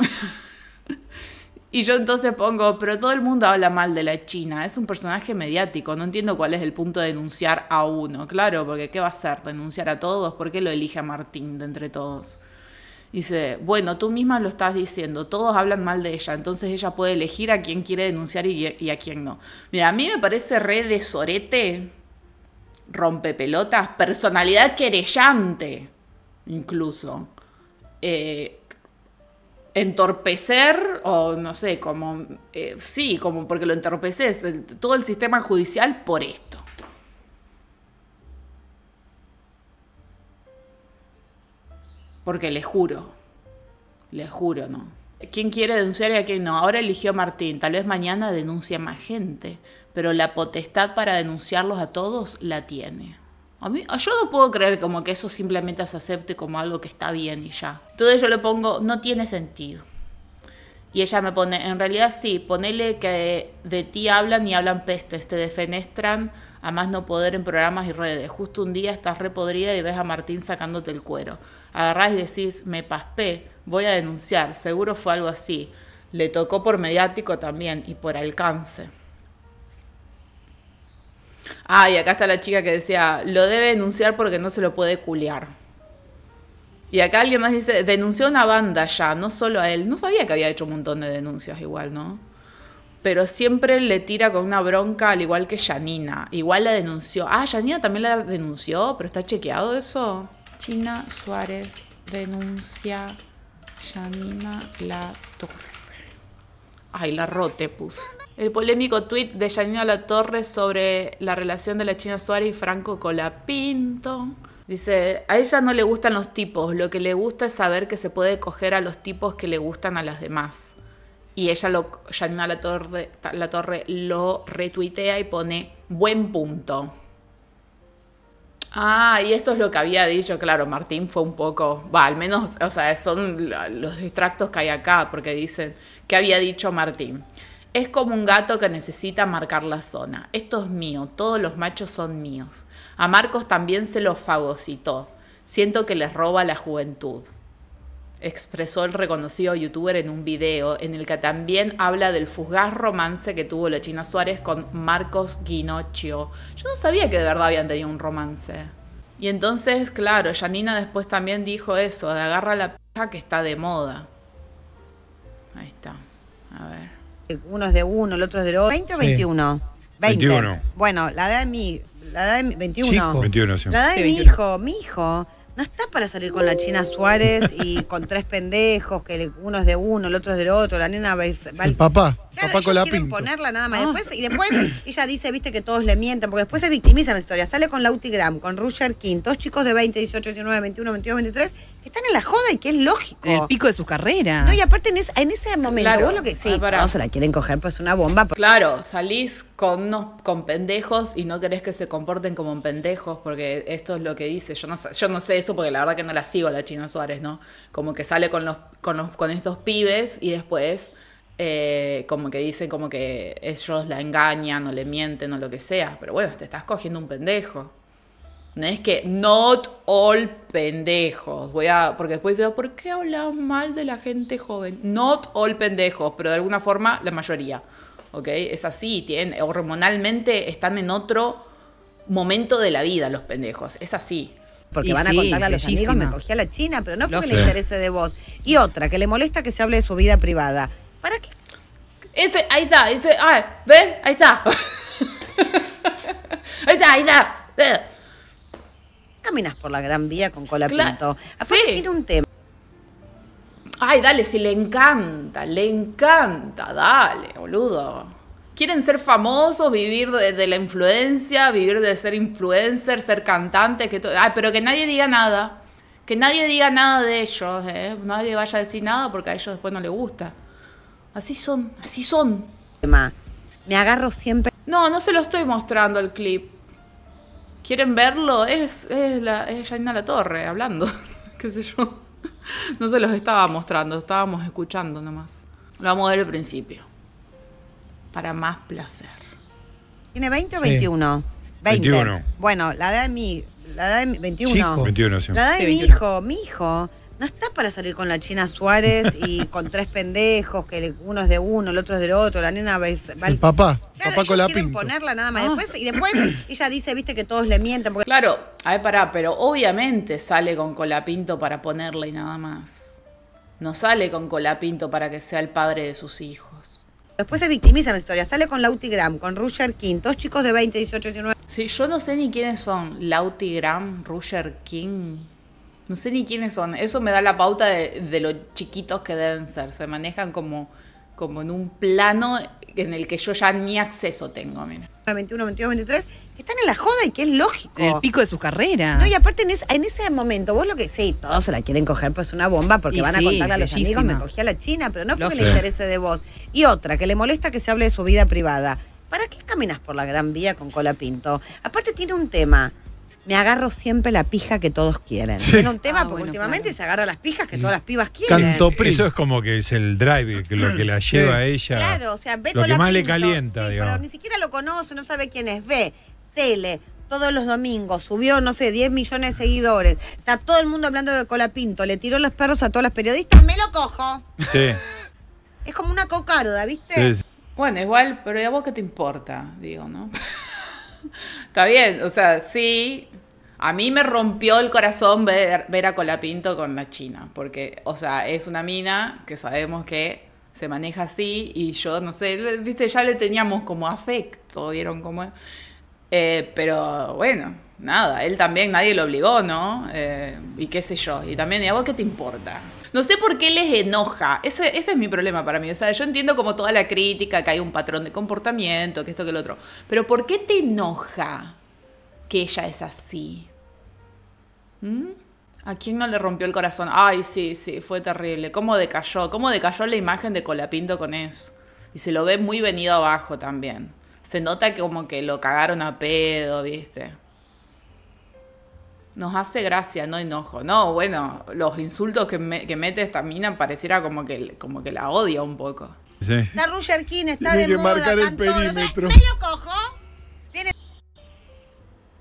Speaker 1: Y yo entonces pongo, pero todo el mundo habla mal de la China, es un personaje mediático, no entiendo cuál es el punto de denunciar a uno, claro, porque ¿qué va a hacer? ¿Denunciar a todos? ¿Por qué lo elige a Martín de entre todos? Dice, bueno, tú misma lo estás diciendo, todos hablan mal de ella, entonces ella puede elegir a quién quiere denunciar y, a quién no. Mira, a mí me parece re de sorete, rompe pelotas, personalidad querellante, incluso. Eh, entorpecer o no sé, como, eh, sí, como porque lo entorpeces, todo el sistema judicial por esto. Porque le juro, les juro, ¿no? ¿Quién quiere denunciar y a quién no? Ahora eligió Martín, tal vez mañana denuncia más gente, pero la potestad para denunciarlos a todos la tiene. A mí, yo no puedo creer como que eso simplemente se acepte como algo que está bien y ya. Entonces yo le pongo, no tiene sentido. Y ella me pone, en realidad sí, ponele que de ti hablan y hablan pestes, te defenestran a más no poder en programas y redes. Justo un día estás repodrida y ves a Martín sacándote el cuero. Agarrás y decís, me paspé, voy a denunciar, seguro fue algo así. Le tocó por mediático también y por alcance. Ah, y acá está la chica que decía, lo debe denunciar porque no se lo puede culiar. Y acá alguien más dice, denunció a una banda ya, no solo a él. No sabía que había hecho un montón de denuncias igual, ¿no? Pero siempre le tira con una bronca, al igual que Janina. Igual la denunció. Ah, Janina también la denunció, pero está chequeado eso. China Suárez denuncia Janina la torre. Ay, la rote puse. El polémico tuit de Janina La Torre sobre la relación de la China Suárez y Franco Colapinto. Dice, a ella no le gustan los tipos, lo que le gusta es saber que se puede coger a los tipos que le gustan a las demás. Y ella, lo, Janina La Torre, la Torre lo retuitea y pone, buen punto. Ah, y esto es lo que había dicho, claro, Martín fue un poco, va, al menos, o sea, son los distractos que hay acá, porque dicen, ¿qué había dicho Martín? Es como un gato que necesita marcar la zona. Esto es mío, todos los machos son míos. A Marcos también se los fagocitó. Siento que les roba la juventud. Expresó el reconocido youtuber en un video en el que también habla del fugaz romance que tuvo la China Suárez con Marcos Guinocchio. Yo no sabía que de verdad habían tenido un romance. Y entonces, claro, Janina después también dijo eso, de agarra la pija que está de moda. Ahí está. A ver
Speaker 4: unos eh, uno es de uno, el otro es del otro. ¿20 o 21?
Speaker 1: 21.
Speaker 4: Bueno, la edad de mi. La de mi, 21. La edad de mi hijo, mi hijo. No está para salir con la China Suárez y con tres pendejos, que uno es de uno, el otro es del otro, la nena va, el papá. Claro, quieren ponerla nada más. Ah. y después ella dice, viste, que todos le mienten, porque después se victimizan la historia. Sale con Lauti Graham, con Roger King, dos chicos de 20, 18, 19, 21, 22, 23, que están en
Speaker 1: la joda y que es lógico. En el pico de su carrera No, y aparte en, ese momento, vos lo que. Sí, ah, no se la
Speaker 4: quieren coger, pues una bomba. Claro,
Speaker 1: salís con con pendejos y no querés que se comporten como pendejos, porque esto es lo que dice. Yo no sé, yo no sé eso porque la verdad que no la sigo la China Suárez, ¿no? Como que sale con los, con con estos pibes y después eh, como que dicen como que ellos la engañan o le mienten o lo que sea, pero bueno, te estás cogiendo un pendejo. No es que not all pendejos. Voy a. Porque después digo, ¿por qué hablan mal de la gente joven? Not all pendejos, pero de alguna forma la mayoría. ¿Ok? Es así. Tienen, hormonalmente están en otro momento de la vida los pendejos. Es así. Porque van a contarle a los amigos, me cogí a la China, pero no
Speaker 4: porque le interese de vos. Y otra, que le molesta que se hable de su vida privada. ¿Para qué?
Speaker 1: Ese, ahí está, ese, ah, ¿ves? Ahí está. ahí está, ahí está. Caminas por la Gran Vía con cola plato. pinto. tiene un tema. Ay, dale, si le encanta, le encanta, dale, boludo. Quieren ser famosos, vivir de, la influencia, vivir de ser influencer, ser cantante, que todo. Ay, pero que nadie diga nada. Que nadie diga nada de ellos, ¿eh? Nadie vaya a decir nada porque a ellos después no les gusta. Así son, así son. Me agarro siempre. No, no se lo estoy mostrando el clip. ¿Quieren verlo? Es, es, la, Janina La Torre hablando. ¿Qué sé yo? No se los estaba mostrando, estábamos escuchando nomás. Lo vamos a ver al principio. Para más placer. ¿Tiene 20 o 21?
Speaker 4: 21. Bueno, la edad de mi. La de mi, 21. La edad de mi hijo. Mi hijo no está para salir con la China Suárez y con tres pendejos, que uno es de uno, el otro es del otro, la nena ve va... El papá, el papá con ponerla nada más. Ah. y después ella dice, viste,
Speaker 1: que todos le mienten. Porque... Claro, a ver, pará, pero obviamente sale con Colapinto para ponerla y nada más. No sale con Colapinto para que sea el padre de sus hijos. Después se victimizan la historia. Sale con Lauti Graham, con Roger King, dos chicos de 20, 18, 19. Sí, yo no sé ni quiénes son Lauti Graham, Roger King. No sé ni quiénes son. Eso me da la pauta de, los chiquitos que deben ser. Se manejan como, como en un plano en el que yo ya ni acceso tengo. Mira.
Speaker 4: 21, 22, 23 están en la joda y que es lógico.
Speaker 1: En el pico de su carrera. No, y
Speaker 4: aparte en, ese momento, vos lo que sí, todos
Speaker 1: se la quieren coger,
Speaker 4: pues es una bomba, porque van a contarle a los amigos, me cogí a la China, pero no fue el interés de vos. Y otra, que le molesta que se hable de su vida privada. ¿Para qué caminas por la Gran Vía con cola pinto? Aparte tiene un tema me agarro siempre la pija que todos quieren. Es un tema ah, porque últimamente se agarra las pijas que todas las pibas mm. quieren. tanto Eso es como que es el drive, que lo que la
Speaker 2: lleva a ella. Claro,
Speaker 4: o sea, ve Lo que la más le calienta, Pero ni siquiera lo conoce, no sabe quién es. Ve, tele, todos los domingos, subió, no sé, 10 millones de seguidores, está todo el mundo hablando de Colapinto, le tiró los perros a todas las periodistas, me
Speaker 1: lo cojo. Sí. Es como una cocarda, ¿viste? Bueno, igual, pero ¿y a vos qué te importa? Digo, ¿no? está bien, o sea, sí, a mí me rompió el corazón ver, a Colapinto con la China, porque, o sea, es una mina que sabemos que se maneja así y yo, no sé, viste, ya le teníamos como afecto, vieron cómo... Eh, pero bueno, nada, él también, nadie lo obligó, ¿no? Eh, y qué sé yo, y también, ¿y a vos qué te importa? No sé por qué les enoja, ese, ese es mi problema para mí, o sea, yo entiendo como toda la crítica, que hay un patrón de comportamiento, que esto, que el otro, pero ¿por qué te enoja que ella es así? ¿Mm? ¿A quién no le rompió el corazón? Ay, sí, sí, fue terrible. ¿Cómo decayó? ¿Cómo decayó la imagen de Colapinto con eso? Y se lo ve muy venido abajo también. Se nota como que lo cagaron a pedo, ¿viste? Nos hace gracia, no enojo. No, bueno, los insultos que, me, mete esta mina pareciera como que, como que la odia un poco. La
Speaker 4: King está de moda, marcar el perímetro.
Speaker 1: ¿Me lo cojo?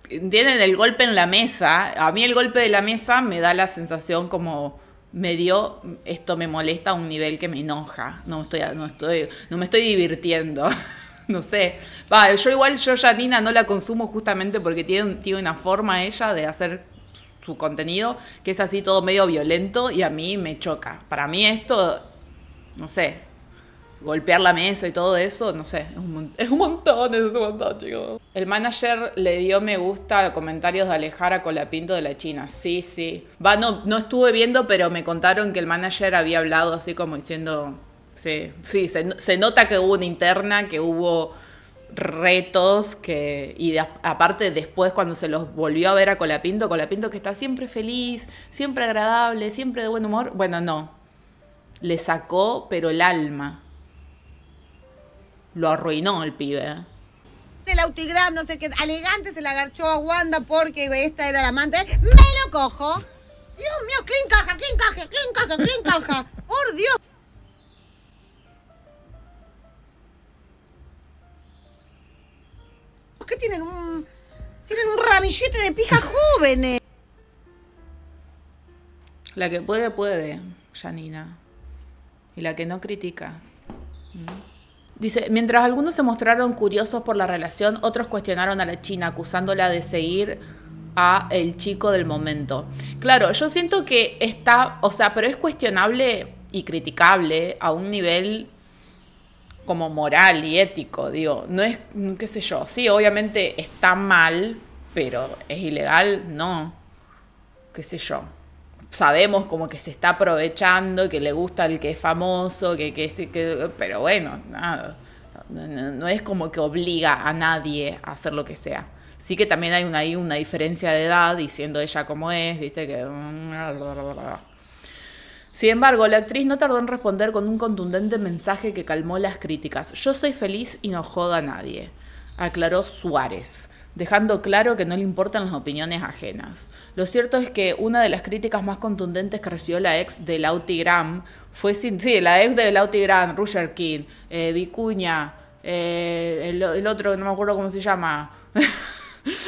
Speaker 1: Tienen El golpe en la mesa. A mí el golpe de la mesa me da la sensación como me dio, esto me molesta a un nivel que me enoja. No, estoy, no, estoy, no me estoy divirtiendo. no sé. yo igual, yo ya Nina no la consumo justamente porque tiene, tiene una forma ella de hacer su contenido que es así todo medio violento y a mí me choca. Para mí esto, no sé, golpear la mesa y todo eso, no sé, es un, montón, es un montón, chicos. El manager le dio me gusta a comentarios de Alejara Colapinto de la China. Sí, sí. Va, no, no estuve viendo, pero me contaron que el manager había hablado así como diciendo. Sí, sí, se, nota que hubo una interna, que hubo retos que y aparte después cuando se los volvió a ver a Colapinto, Colapinto que está siempre feliz, siempre agradable, siempre de buen humor, bueno, no. Le sacó pero el alma lo arruinó el pibe.
Speaker 4: El autigram, no sé qué, elegante se la agarchó a Wanda porque esta era la amante. ¡Me lo cojo! Dios mío, ¿Quién caja, ¿Quién caja, ¿Quién caja, ¿Quién caja. Por Dios. ¿Qué tienen un. Tienen
Speaker 1: un ramillete de pija jóvenes? La que puede, puede, Janina. Y la que no critica. Mm. Dice, mientras algunos se mostraron curiosos por la relación, otros cuestionaron a la China, acusándola de seguir a el chico del momento. Claro, yo siento que está, o sea, pero es cuestionable y criticable a un nivel como moral y ético, digo, no es, qué sé yo, sí, obviamente está mal, pero es ilegal, no, qué sé yo sabemos como que se está aprovechando, que le gusta el que es famoso, que, este, pero bueno, nada. No, es como que obliga a nadie a hacer lo que sea. Sí que también hay una, una diferencia de edad, diciendo ella como es, viste que... Sin embargo, la actriz no tardó en responder con un contundente mensaje que calmó las críticas. Yo soy feliz y no joda a nadie, aclaró Suárez dejando claro que no le importan las opiniones ajenas. Lo cierto es que una de las críticas más contundentes que recibió la ex de Lauti fue, sin, sí, la ex de Lauti Graham, King, eh, Vicuña, eh, el, otro, no me acuerdo cómo se llama,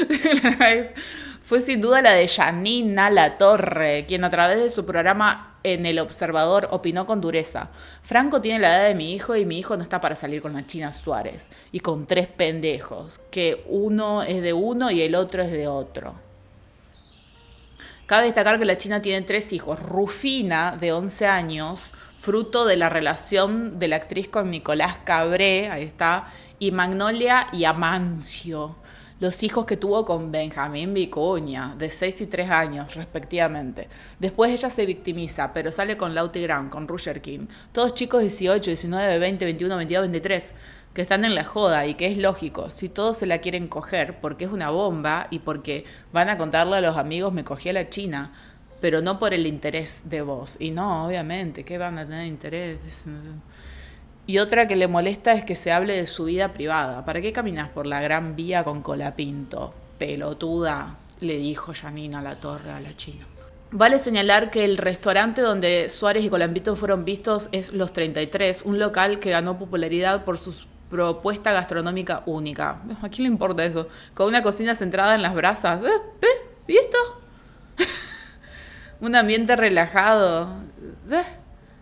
Speaker 1: fue sin duda la de Janina La Torre, quien a través de su programa en El Observador opinó con dureza. Franco tiene la edad de mi hijo y mi hijo no está para salir con la China Suárez y con tres pendejos, que uno es de uno y el otro es de otro. Cabe destacar que la China tiene tres hijos. Rufina, de 11 años, fruto de la relación de la actriz con Nicolás Cabré, ahí está, y Magnolia y Amancio los hijos que tuvo con Benjamín Vicuña, de 6 y 3 años respectivamente. Después ella se victimiza, pero sale con Lauti Gran, con Roger King. Todos chicos 18, 19, 20, 21, 22, 23 que están en la joda y que es lógico, si todos se la quieren coger porque es una bomba y porque van a contarle a los amigos me cogí a la China, pero no por el interés de vos. Y no, obviamente, ¿qué van a tener interés? Y otra que le molesta es que se hable de su vida privada. ¿Para qué caminas por la gran vía con colapinto? Pelotuda, le dijo Janina la torre a la china. Vale señalar que el restaurante donde Suárez y Colambito fueron vistos es Los 33, un local que ganó popularidad por su propuesta gastronómica única. ¿A quién le importa eso? Con una cocina centrada en las brasas. ¿Eh? ¿Eh? ¿Y esto? un ambiente relajado. ¿Eh?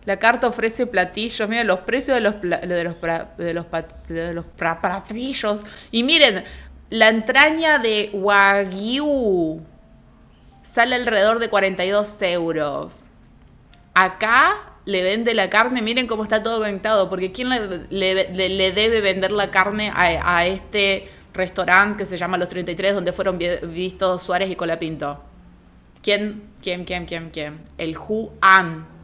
Speaker 1: La carta ofrece platillos, miren los precios de los de los, platillos y miren la entraña de wagyu sale alrededor de 42 euros. Acá le vende la carne, miren cómo está todo conectado, porque quién le, debe vender la carne a, este restaurante que se llama Los 33 donde fueron vistos Suárez y Colapinto. ¿Quién? ¿Quién? ¿Quién? ¿Quién? ¿Quién? El Juan.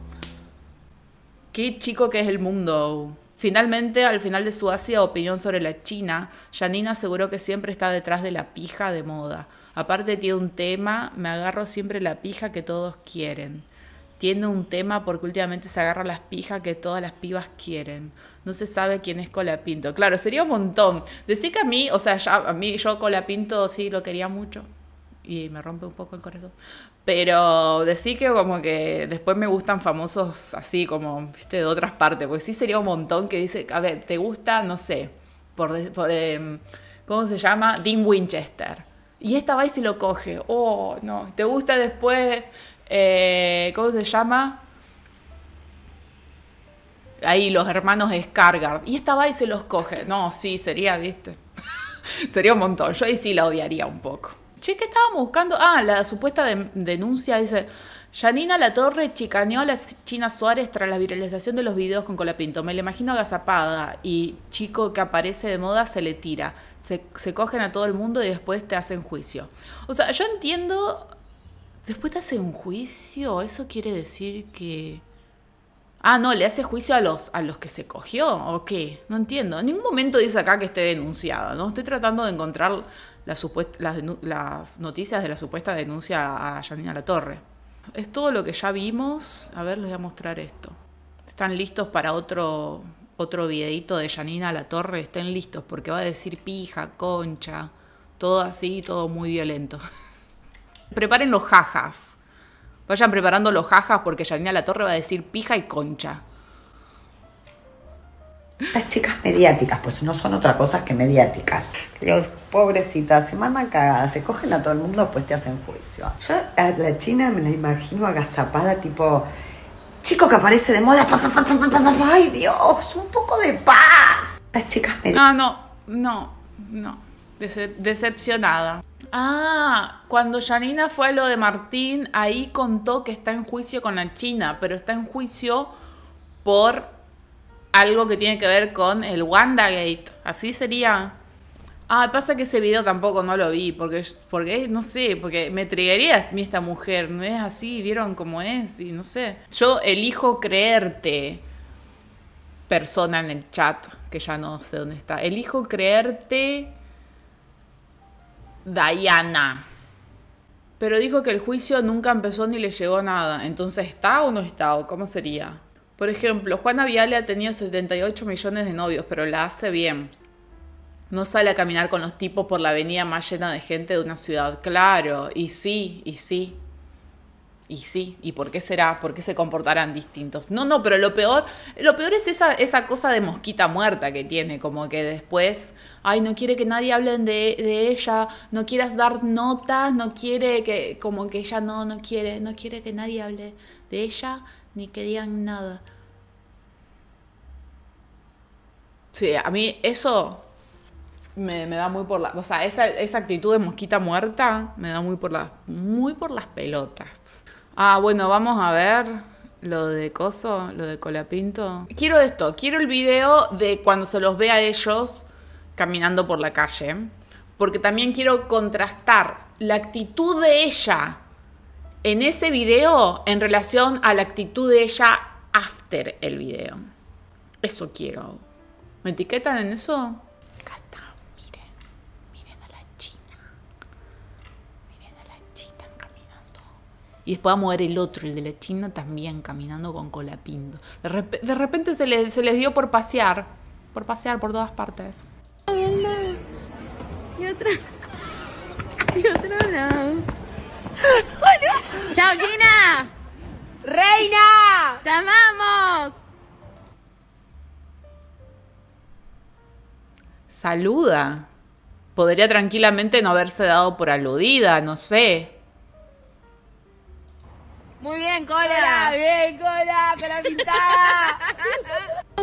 Speaker 1: Qué chico que es el mundo. Finalmente, al final de su Asia, opinión sobre la China, Yanina aseguró que siempre está detrás de la pija de moda. Aparte tiene un tema, me agarro siempre la pija que todos quieren. Tiene un tema porque últimamente se agarra las pijas que todas las pibas quieren. No se sabe quién es Colapinto. Claro, sería un montón. Decir que a mí, o sea, a mí yo Colapinto sí lo quería mucho y me rompe un poco el corazón. Pero decir que como que después me gustan famosos así como, viste, de otras partes, porque sí sería un montón que dice, a ver, te gusta, no sé, por, em, ¿cómo se llama? Dean Winchester. Y esta va y se lo coge. Oh, no. ¿Te gusta después, eh, ¿cómo se llama? Ahí los hermanos Scargard. Y esta va y se los coge. No, sí, sería, viste. sería un montón. Yo ahí sí la odiaría un poco. Che, ¿qué estábamos buscando? Ah, la supuesta denuncia dice. Yanina La Torre chicaneó a la China Suárez tras la viralización de los videos con Colapinto. Me la imagino agazapada y chico que aparece de moda se le tira. Se, cogen a todo el mundo y después te hacen juicio. O sea, yo entiendo. Después te hacen juicio. Eso quiere decir que. Ah, no, le hace juicio a los, a los que se cogió o qué. No entiendo. En ningún momento dice acá que esté denunciada, ¿no? Estoy tratando de encontrar las, noticias de la supuesta denuncia a Janina Torre. Es todo lo que ya vimos. A ver, les voy a mostrar esto. ¿Están listos para otro, otro videito de Janina Torre? Estén listos porque va a decir pija, concha, todo así, todo muy violento. Preparen los jajas. Vayan preparando los jajas porque Janina Torre va a decir pija y concha.
Speaker 4: Las chicas mediáticas, pues no son otra cosa que mediáticas. Los pobrecitas, se mandan cagadas, se cogen a todo el mundo, pues te hacen juicio. Yo a la China me la imagino agazapada, tipo, chico que aparece de moda, ay Dios, un poco de paz.
Speaker 1: Las chicas mediáticas. Ah, no, no, no. decepcionada. Ah, cuando Janina fue a lo de Martín, ahí contó que está en juicio con la China, pero está en juicio por algo que tiene que ver con el WandaGate. Así sería. Ah, pasa que ese video tampoco no lo vi, porque, porque no sé, porque me triguería a mí esta mujer, ¿no es así? ¿Vieron cómo es? Y no sé. Yo elijo creerte, persona en el chat, que ya no sé dónde está. Elijo creerte, Diana. Pero dijo que el juicio nunca empezó ni le llegó nada. Entonces, ¿está o no está? ¿O cómo sería? Por ejemplo, Juana Viale ha tenido 78 millones de novios, pero la hace bien. No sale a caminar con los tipos por la avenida más llena de gente de una ciudad. Claro, y sí, y sí. Y sí, ¿y por qué será? ¿Por qué se comportarán distintos? No, no, pero lo peor, lo peor es esa, esa cosa de mosquita muerta que tiene, como que después, ay, no quiere que nadie hable de, ella, no quieras dar notas, no quiere que, como que ella no, no quiere, no quiere que nadie hable de ella, ni querían nada. Sí, a mí eso me, da muy por la... O sea, esa, actitud de mosquita muerta me da muy por, las muy por las pelotas. Ah, bueno, vamos a ver lo de Coso, lo de Colapinto. Quiero esto, quiero el video de cuando se los ve a ellos caminando por la calle, porque también quiero contrastar la actitud de ella en ese video en relación a la actitud de ella after el video. Eso quiero. ¿Me etiquetan en eso? Acá está, miren. Miren a la china. Miren a la china caminando. Y después vamos a ver el otro, el de la china también caminando con colapindo. De, de repente se les, dio por pasear. Por pasear por todas partes.
Speaker 3: Y otra. Y otra no. Chao, Gina. Reina. Te amamos.
Speaker 1: Saluda. Podría tranquilamente no haberse dado por aludida, no sé. Muy bien, cola. bien,
Speaker 3: cola, con la pintada.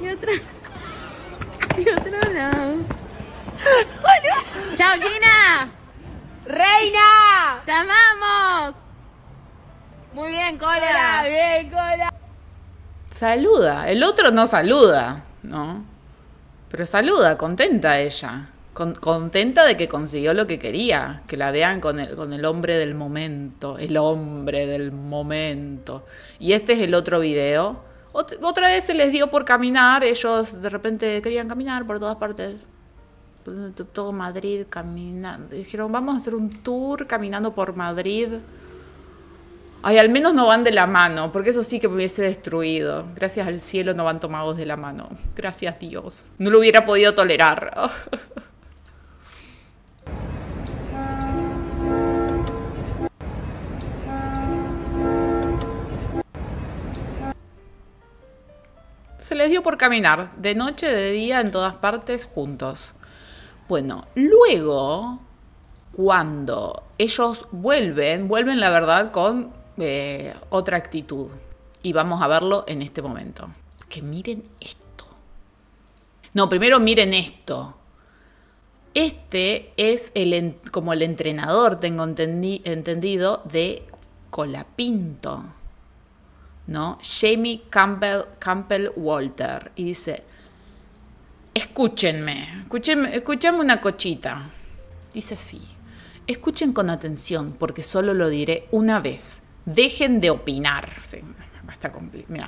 Speaker 3: y otra. Y otra no. Chao, Gina. ¡Reina! ¡Te amamos! Muy bien,
Speaker 1: Cola. bien, Cola. Saluda. El otro no saluda, ¿no? Pero saluda, contenta ella. contenta de que consiguió lo que quería. Que la vean con el, con el hombre del momento. El hombre del momento. Y este es el otro video. otra vez se les dio por caminar. Ellos de repente querían caminar por todas partes. Pues, todo Madrid caminando. Dijeron, vamos a hacer un tour caminando por Madrid. Ay, al menos no van de la mano, porque eso sí que me hubiese destruido. Gracias al cielo no van tomados de la mano. Gracias Dios. No lo hubiera podido tolerar. Se les dio por caminar, de noche, de día, en todas partes, juntos. Bueno, luego, cuando ellos vuelven, vuelven la verdad con eh, otra actitud. Y vamos a verlo en este momento. Que miren esto. No, primero miren esto. Este es el, como el entrenador, tengo entendido, de Colapinto, ¿no? Jamie Campbell, Campbell Walter. Y dice, Escúchenme, escúchenme, una cochita. Dice así. Escuchen con atención, porque solo lo diré una vez. Dejen de opinar. Sí, basta, complicado.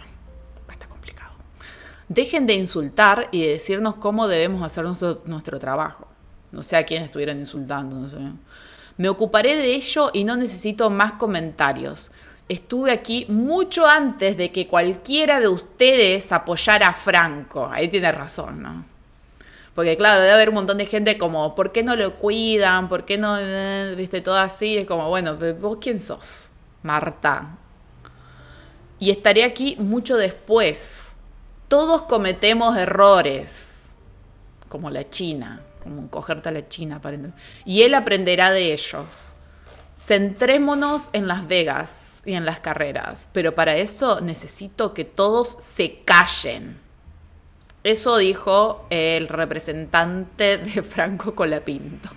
Speaker 1: Dejen de insultar y de decirnos cómo debemos hacer nuestro, trabajo. No sé a quién estuvieron insultando. Me ocuparé de ello y no necesito más comentarios. Estuve aquí mucho antes de que cualquiera de ustedes apoyara a Franco. Ahí tiene razón, ¿no? Porque claro, debe haber un montón de gente como, ¿por qué no lo cuidan? ¿Por qué no, eh, viste, todo así? Es como, bueno, vos quién sos, Marta. Y estaré aquí mucho después. Todos cometemos errores, como la China, como cogerte a la China, Y él aprenderá de ellos. Centrémonos en Las Vegas y en las carreras, pero para eso necesito que todos se callen. Eso dijo el representante de Franco Colapinto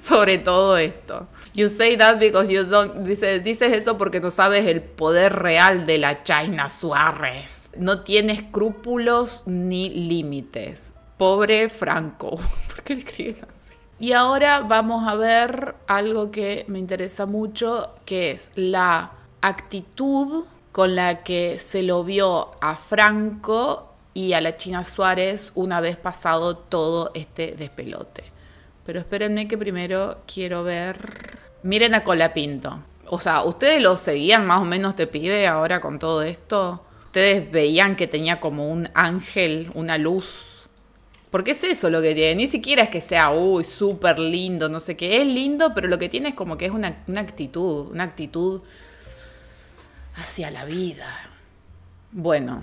Speaker 1: sobre todo esto. You say that because you don't. Dices, eso porque no sabes el poder real de la China Suárez. No tiene escrúpulos ni límites. Pobre Franco. ¿Por qué le escriben así? Y ahora vamos a ver algo que me interesa mucho, que es la actitud con la que se lo vio a Franco y a la China Suárez una vez pasado todo este despelote. Pero espérenme que primero quiero ver... Miren a Colapinto. O sea, ¿ustedes lo seguían más o menos te pide ahora con todo esto? ¿Ustedes veían que tenía como un ángel, una luz? Porque es eso lo que tiene. Ni siquiera es que sea, uy, súper lindo, no sé qué. Es lindo, pero lo que tiene es como que es una actitud, una actitud hacia la vida. Bueno,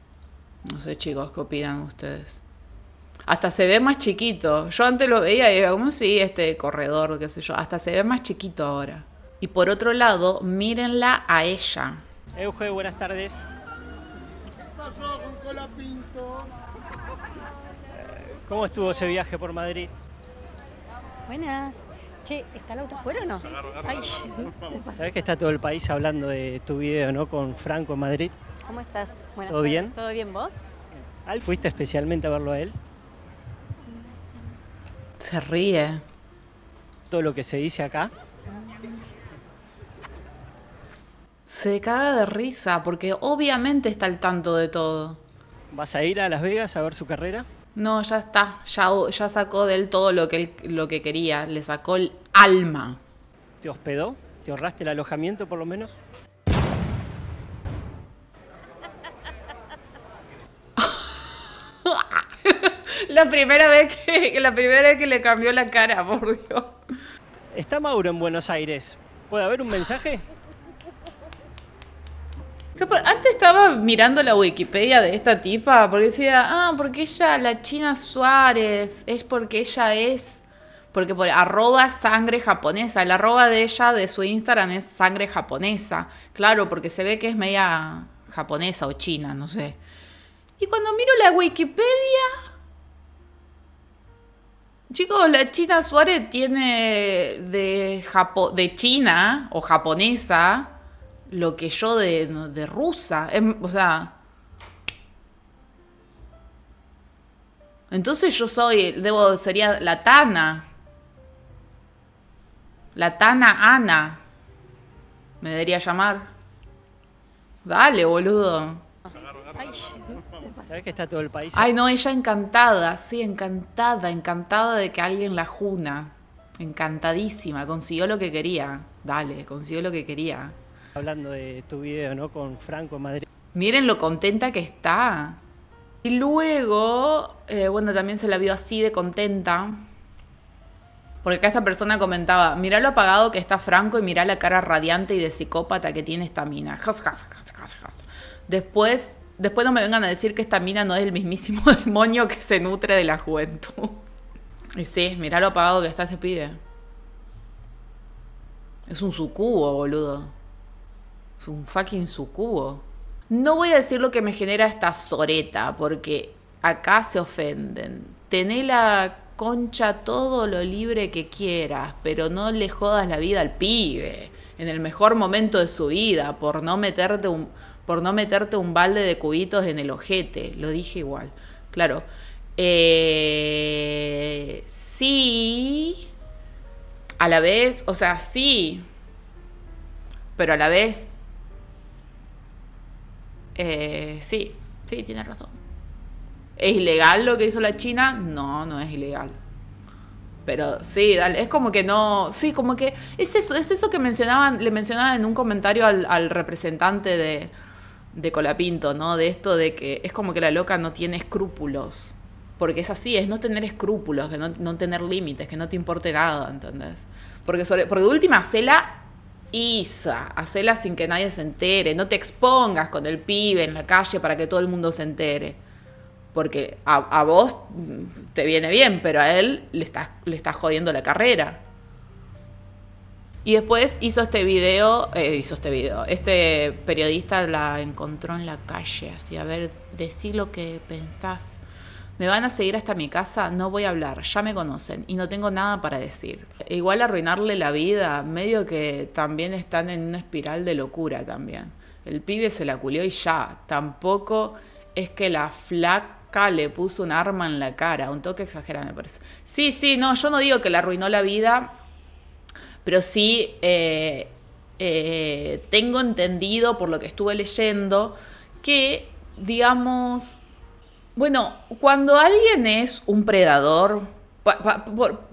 Speaker 1: No sé, chicos, ¿qué opinan ustedes? Hasta se ve más chiquito. Yo antes lo veía y era como si este corredor, qué sé yo. Hasta se ve más chiquito ahora. Y por otro lado, mírenla a ella.
Speaker 2: Euge, buenas tardes. ¿Cómo estuvo ese viaje por Madrid?
Speaker 3: Buenas. Che, ¿está el auto afuera o no? Ay, ¿Sabes
Speaker 2: que está todo el país hablando de tu video, no? Con Franco en Madrid.
Speaker 3: ¿Cómo estás? ¿Todo bien? ¿Todo bien vos?
Speaker 2: ¿Al fuiste especialmente a verlo a él?
Speaker 1: Se ríe. Todo lo que se dice acá. Se caga de risa porque obviamente está al tanto de todo. ¿Vas a ir a Las Vegas a ver su carrera? No, ya está. Ya, ya sacó del todo lo que, lo que quería. Le sacó el alma. ¿Te hospedó? ¿Te ahorraste el alojamiento por lo menos? la primera vez que la primera que le cambió la cara, por Dios.
Speaker 2: Está Mauro en Buenos Aires.
Speaker 1: ¿Puede haber un mensaje? Antes estaba mirando la Wikipedia de esta tipa porque decía, ah, porque ella, la China Suárez, es porque ella es, porque por arroba sangre japonesa, el arroba de ella de su Instagram es sangre japonesa, claro, porque se ve que es media japonesa o china, no sé. Y cuando miro la Wikipedia, Chicos, la China Suárez tiene de, de China o japonesa lo que yo de, de rusa. Em, o sea. Entonces yo soy, debo, sería la Tana. La Tana Ana. Me debería llamar. Dale, boludo. ¿Sabes que está todo
Speaker 2: el país? Ay, no, ella
Speaker 1: encantada, sí, encantada, encantada de que alguien la juna. Encantadísima, consiguió lo que quería. Dale, consiguió lo que quería. Hablando de tu video, ¿no? Con Franco Madrid. Miren lo contenta que está. Y luego, eh, bueno, también se la vio así de contenta. Porque acá esta persona comentaba, mirá lo apagado que está Franco y mirá la cara radiante y de psicópata que tiene esta mina. Después Después no me vengan a decir que esta mina no es el mismísimo demonio que se nutre de la juventud. Y sí, mirá lo apagado que está ese pibe. Es un sucubo, boludo. Es un fucking sucubo. No voy a decir lo que me genera esta soreta, porque acá se ofenden. Tené la concha todo lo libre que quieras, pero no le jodas la vida al pibe en el mejor momento de su vida por no meterte un, por no meterte un balde de cubitos en el ojete, lo dije igual, claro. Eh, sí, a la vez, o sea, sí, pero a la vez, eh, sí, sí, tiene razón. ¿Es ilegal lo que hizo la China? No, no es ilegal. Pero sí, dale, es como que no, sí, como que es eso, es eso que mencionaban, le mencionaban en un comentario al representante de, de Colapinto, ¿no? De esto de que es como que la loca no tiene escrúpulos. Porque es así, es no tener escrúpulos, que no, tener límites, que no te importe nada, ¿entendés? Porque, sobre, porque de última, hacela isa, hacela sin que nadie se entere, no te expongas con el pibe en la calle para que todo el mundo se entere. Porque a, vos te viene bien, pero a él le le estás jodiendo la carrera. Y después hizo este video, eh, hizo este video, este periodista la encontró en la calle, así, a ver, decí lo que pensás. Me van a seguir hasta mi casa, no voy a hablar, ya me conocen y no tengo nada para decir. Igual arruinarle la vida, medio que también están en una espiral de locura también. El pibe se la culió y ya, tampoco es que la flaca le puso un arma en la cara, un toque exagerado me parece. Sí, sí, no, yo no digo que le arruinó la vida, pero sí eh, eh, tengo entendido por lo que estuve leyendo que, digamos, bueno, cuando alguien es un predador,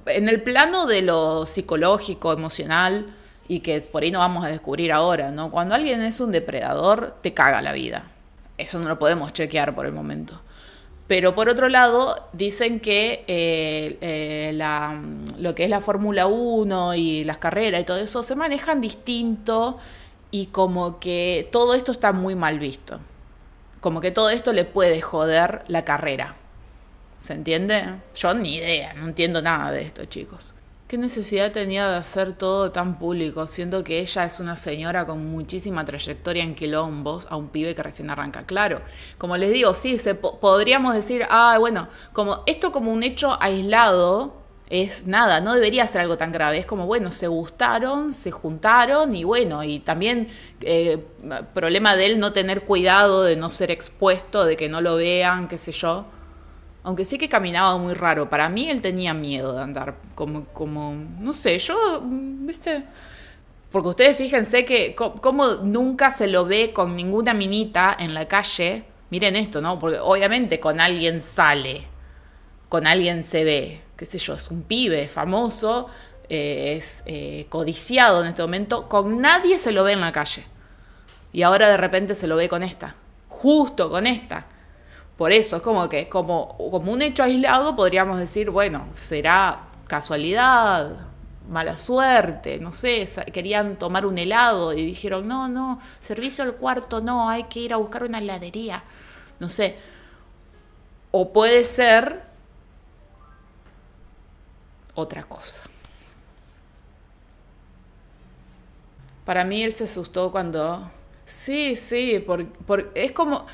Speaker 1: en el plano de lo psicológico, emocional, y que por ahí no vamos a descubrir ahora, ¿no? Cuando alguien es un depredador, te caga la vida. Eso no lo podemos chequear por el momento. Pero por otro lado, dicen que eh, eh, mm, lo que es la Fórmula 1 y las carreras y todo eso se manejan distinto y como que todo esto está muy mal visto. Como que todo esto le puede joder la carrera. ¿Se entiende? Yo ni idea, no entiendo nada de esto, chicos. ¿Qué necesidad tenía de hacer todo tan público? siendo que ella es una señora con muchísima trayectoria en quilombos a un pibe que recién arranca. Claro, como les digo, sí, se podríamos decir, ah, bueno, como esto como un hecho aislado es nada, no debería ser algo tan grave. Es como, bueno, se gustaron, se juntaron y bueno, y también eh, problema de él no tener cuidado, de no ser expuesto, de que no lo vean, qué sé yo aunque sé que caminaba muy raro, para mí él tenía miedo de andar como, como no sé, yo, viste, porque ustedes fíjense que como nunca se lo ve con ninguna minita en la calle, miren esto, ¿no? Porque obviamente con alguien sale, con alguien se ve, qué sé yo, es un pibe eh, es famoso, eh, es codiciado en este momento, con nadie se lo ve en la calle. Y ahora de repente se lo ve con esta, justo con esta. Por eso, es como que, como, como un hecho aislado, podríamos decir, bueno, será casualidad, mala suerte, no sé, querían tomar un helado y dijeron, no, no, servicio al cuarto, no, hay que ir a buscar una heladería, no sé. O puede ser otra cosa. Para mí él se asustó cuando... Sí, sí, por, por, es como...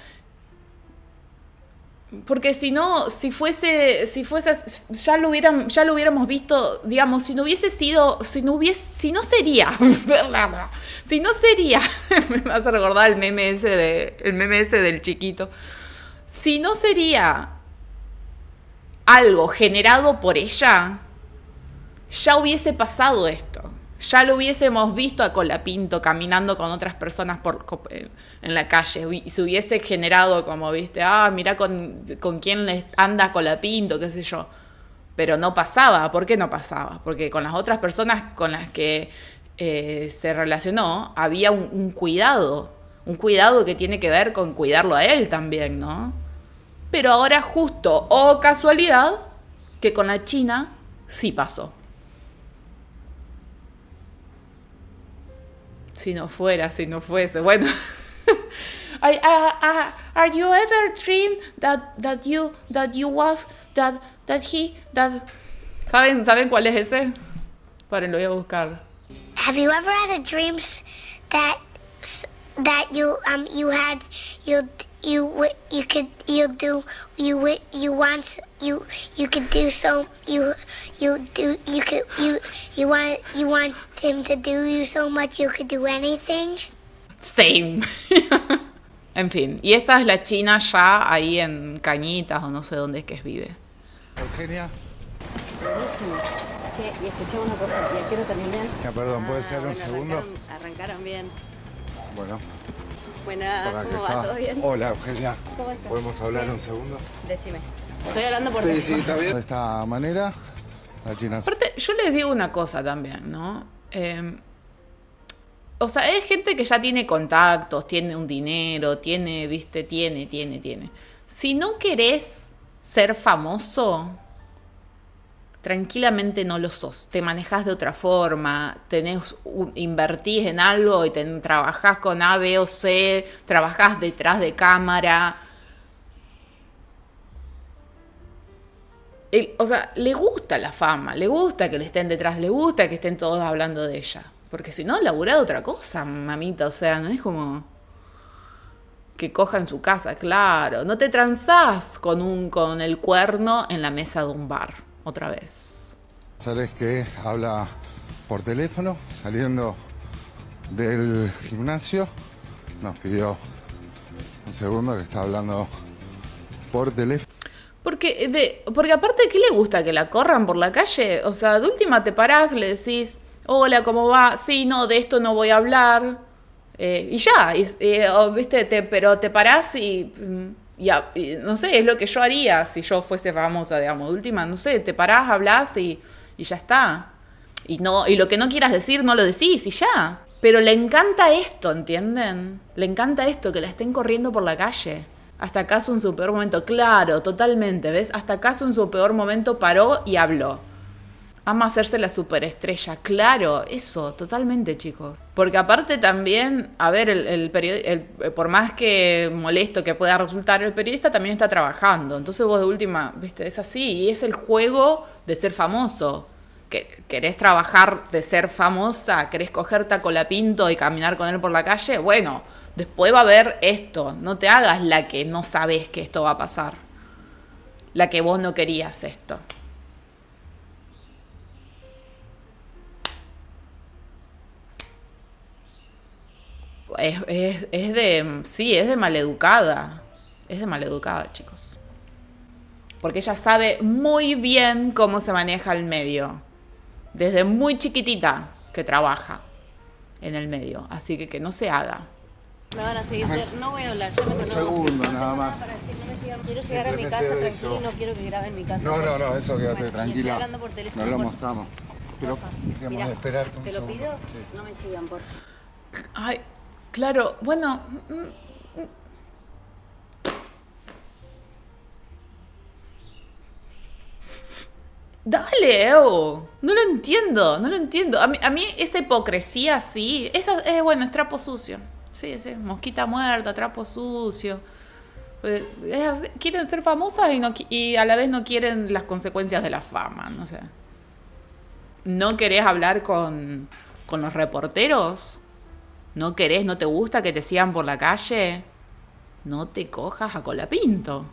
Speaker 1: Porque si no, si fuese, si fuese, ya lo hubieran, ya lo hubiéramos visto, digamos, si no hubiese sido, si no hubiese, si no sería, si no sería, me vas a recordar el meme de, el meme ese del chiquito, si no sería algo generado por ella, ya hubiese pasado esto ya lo hubiésemos visto a Colapinto caminando con otras personas por, eh, en la calle y se hubiese generado como, viste, ah, mira con, con quién anda Colapinto, qué sé yo. Pero no pasaba, ¿por qué no pasaba? Porque con las otras personas con las que eh, se relacionó había un, cuidado, un cuidado que tiene que ver con cuidarlo a él también, ¿no? Pero ahora justo, o casualidad, que con la China sí pasó. Si no fuera, si no fuese. Bueno. I, are you ever dream that, that you that you was that that he that ¿Saben, ¿Saben cuál es ese? Paren, lo voy a buscar. Have you ever had a dream that that you um you had you
Speaker 2: you you could you do you you want you you could do so you you do you could you you want you want to do you so much you could do anything.
Speaker 1: Same. en fin, y esta es la China ya ahí en Cañitas o no sé dónde es que vive. Eugenia.
Speaker 2: Che, y escuché una cosa, ya quiero terminar. Ya, perdón, ¿puede ser un ah, segundo? Arrancaron, bien. Bueno. Buenas, ¿cómo va? ¿Todo bien? Hola, Eugenia. ¿Cómo estás? ¿Podemos hablar un segundo?
Speaker 1: Decime.
Speaker 3: Estoy hablando por Sí, De
Speaker 2: esta manera, la China...
Speaker 1: Aparte, yo les digo una cosa también, ¿no? Em, o sea, es gente que ya tiene contactos, tiene un dinero, tiene, viste, tiene, tiene, tiene. Si no querés ser famoso, tranquilamente no lo sos. Te manejas de otra forma, tenés un, invertís en algo y te trabajás con A, B o C, trabajás detrás de cámara, o sea, le gusta la fama, le gusta que le estén detrás, le gusta que estén todos hablando de ella. Porque si no, labura de otra cosa, mamita. O sea, no es como que coja en su casa, claro. No te transás con, un, con el cuerno en la mesa de un bar, otra vez.
Speaker 2: ¿Sabes que habla por teléfono saliendo del gimnasio? Nos pidió un segundo que está hablando por teléfono.
Speaker 1: Porque, eh, de, porque aparte, ¿qué le gusta? ¿Que la corran por la calle? O sea, de última te parás, le decís, hola, ¿cómo va? Sí, no, de esto no voy a hablar. Eh, y ya, eh, ¿viste? pero te parás mm, y, no sé, es lo que yo haría si yo fuese famosa, digamos. De última, no sé, te parás, hablas y, y ya está. Y, no, y lo que no quieras decir, no lo decís y ya. Pero le encanta esto, ¿entienden? Le encanta esto, que la estén corriendo por la calle. Hasta acaso en su peor momento. Claro, totalmente, ¿ves? Hasta acaso en su peor momento paró y habló. Ama hacerse la superestrella. Claro, eso, totalmente, chicos. Porque aparte también, a ver, el, eh, por más que molesto que pueda resultar, el periodista también está trabajando. Entonces vos de última, viste, es así. Y es el juego de ser famoso. ¿Querés trabajar de ser famosa? ¿Querés cogerte a Colapinto y caminar con él por la calle? Bueno, Después va a haber esto. No te hagas la que no sabes que esto va a pasar. La que vos no querías esto. Es, de. Sí, es de maleducada. Es de maleducada, chicos. Porque ella sabe muy bien cómo se maneja el medio. Desde muy chiquitita que trabaja en el medio. Así que que no se haga.
Speaker 3: Me van a seguir, no voy a hablar, yo me Un segundo nada más. Quiero llegar a mi casa tranquilo no quiero que graben mi casa. No, no, no, eso quédate tranquila. Hablando No lo
Speaker 4: mostramos. Pero esperar Te lo pido,
Speaker 3: no me sigan, por
Speaker 4: favor.
Speaker 1: Ay, claro, bueno. Mm, mm. Dale, Evo. No lo entiendo, no lo entiendo. A mí, a mí esa hipocresía, sí. Esa, es, eh, bueno, es trapo sucio. Sí, sí, mosquita muerta, trapo sucio. Eh, quieren ser famosas y, no, y a la vez no quieren las consecuencias de la fama, no sé. ¿No querés hablar con, los reporteros? ¿No querés, no te gusta que te sigan por la calle? No te cojas a colapinto.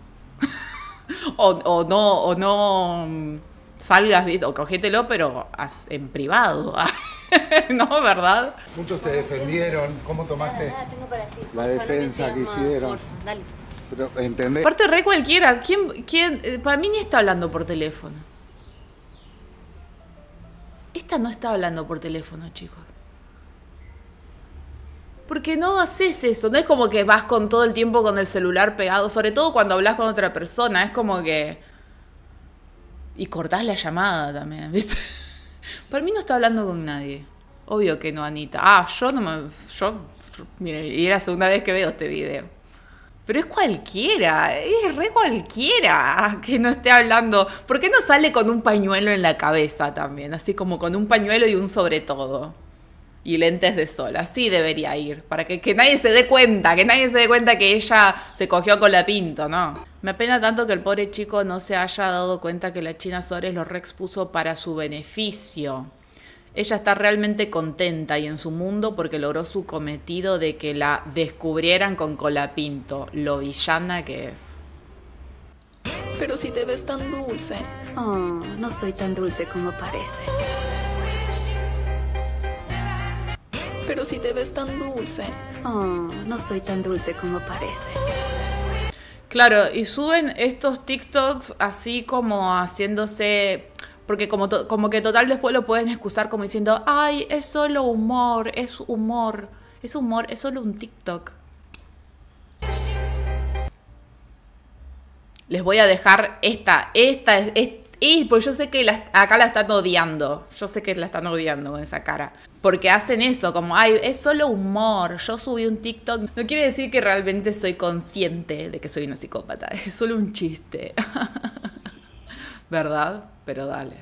Speaker 1: o, o no, o no mm, salgas, o cogételo, pero en privado. no, ¿verdad? Muchos te
Speaker 2: defendieron. ¿Cómo tomaste la, defensa que hicieron? Dale. Pero, Aparte,
Speaker 1: re cualquiera. ¿Quién, quién, eh, para mí ni está hablando por teléfono. Esta no está hablando por teléfono, chicos. Porque no haces eso. No es como que vas con todo el tiempo con el celular pegado. Sobre todo cuando hablas con otra persona. Es como que. Y cortás la llamada también, ¿viste? Para mí no está hablando con nadie. Obvio que no, Anita. Ah, yo no me. Yo. Miren, y es la segunda vez que veo este video. Pero es cualquiera, es re cualquiera que no esté hablando. ¿Por qué no sale con un pañuelo en la cabeza también? Así como con un pañuelo y un sobre todo y lentes de sol. Así debería ir, para que, nadie se dé cuenta, que nadie se dé cuenta que ella se cogió con la pinto, ¿no? Me apena tanto que el pobre chico no se haya dado cuenta que la China Suárez lo reexpuso para su beneficio. Ella está realmente contenta y en su mundo porque logró su cometido de que la descubrieran con Colapinto, lo villana que es. Pero si te ves tan dulce. Oh, no soy tan dulce como parece pero si te ves tan dulce. Oh, no soy tan dulce como parece. Claro, y suben estos TikToks así como haciéndose porque como, como que total después lo pueden excusar como diciendo, ay, es solo humor, es humor, es humor, es solo un TikTok. Les voy a dejar esta, esta, esta y pues yo sé que acá la están odiando. Yo sé que la están odiando con esa cara. Porque hacen eso, como, ay, es solo humor. Yo subí un TikTok. No quiere decir que realmente soy consciente de que soy una psicópata. Es solo un chiste. ¿Verdad? Pero dale.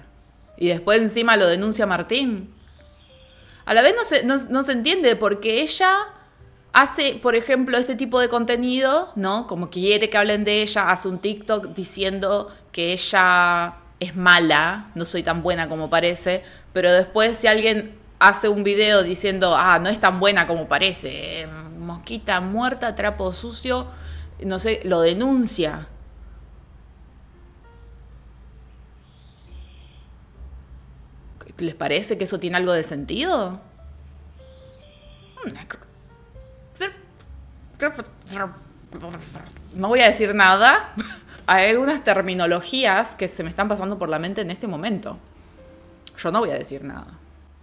Speaker 1: Y después encima lo denuncia Martín. A la vez no se, no, no se entiende porque ella hace, por ejemplo, este tipo de contenido, ¿no? Como quiere que hablen de ella, hace un TikTok diciendo que ella es mala, no soy tan buena como parece, pero después si alguien hace un video diciendo, ah, no es tan buena como parece, eh, mosquita muerta, trapo sucio, no sé, lo denuncia. ¿Les parece que eso tiene algo de sentido? No voy a decir nada hay algunas terminologías que se me están pasando por la mente en este momento. Yo no voy a decir nada.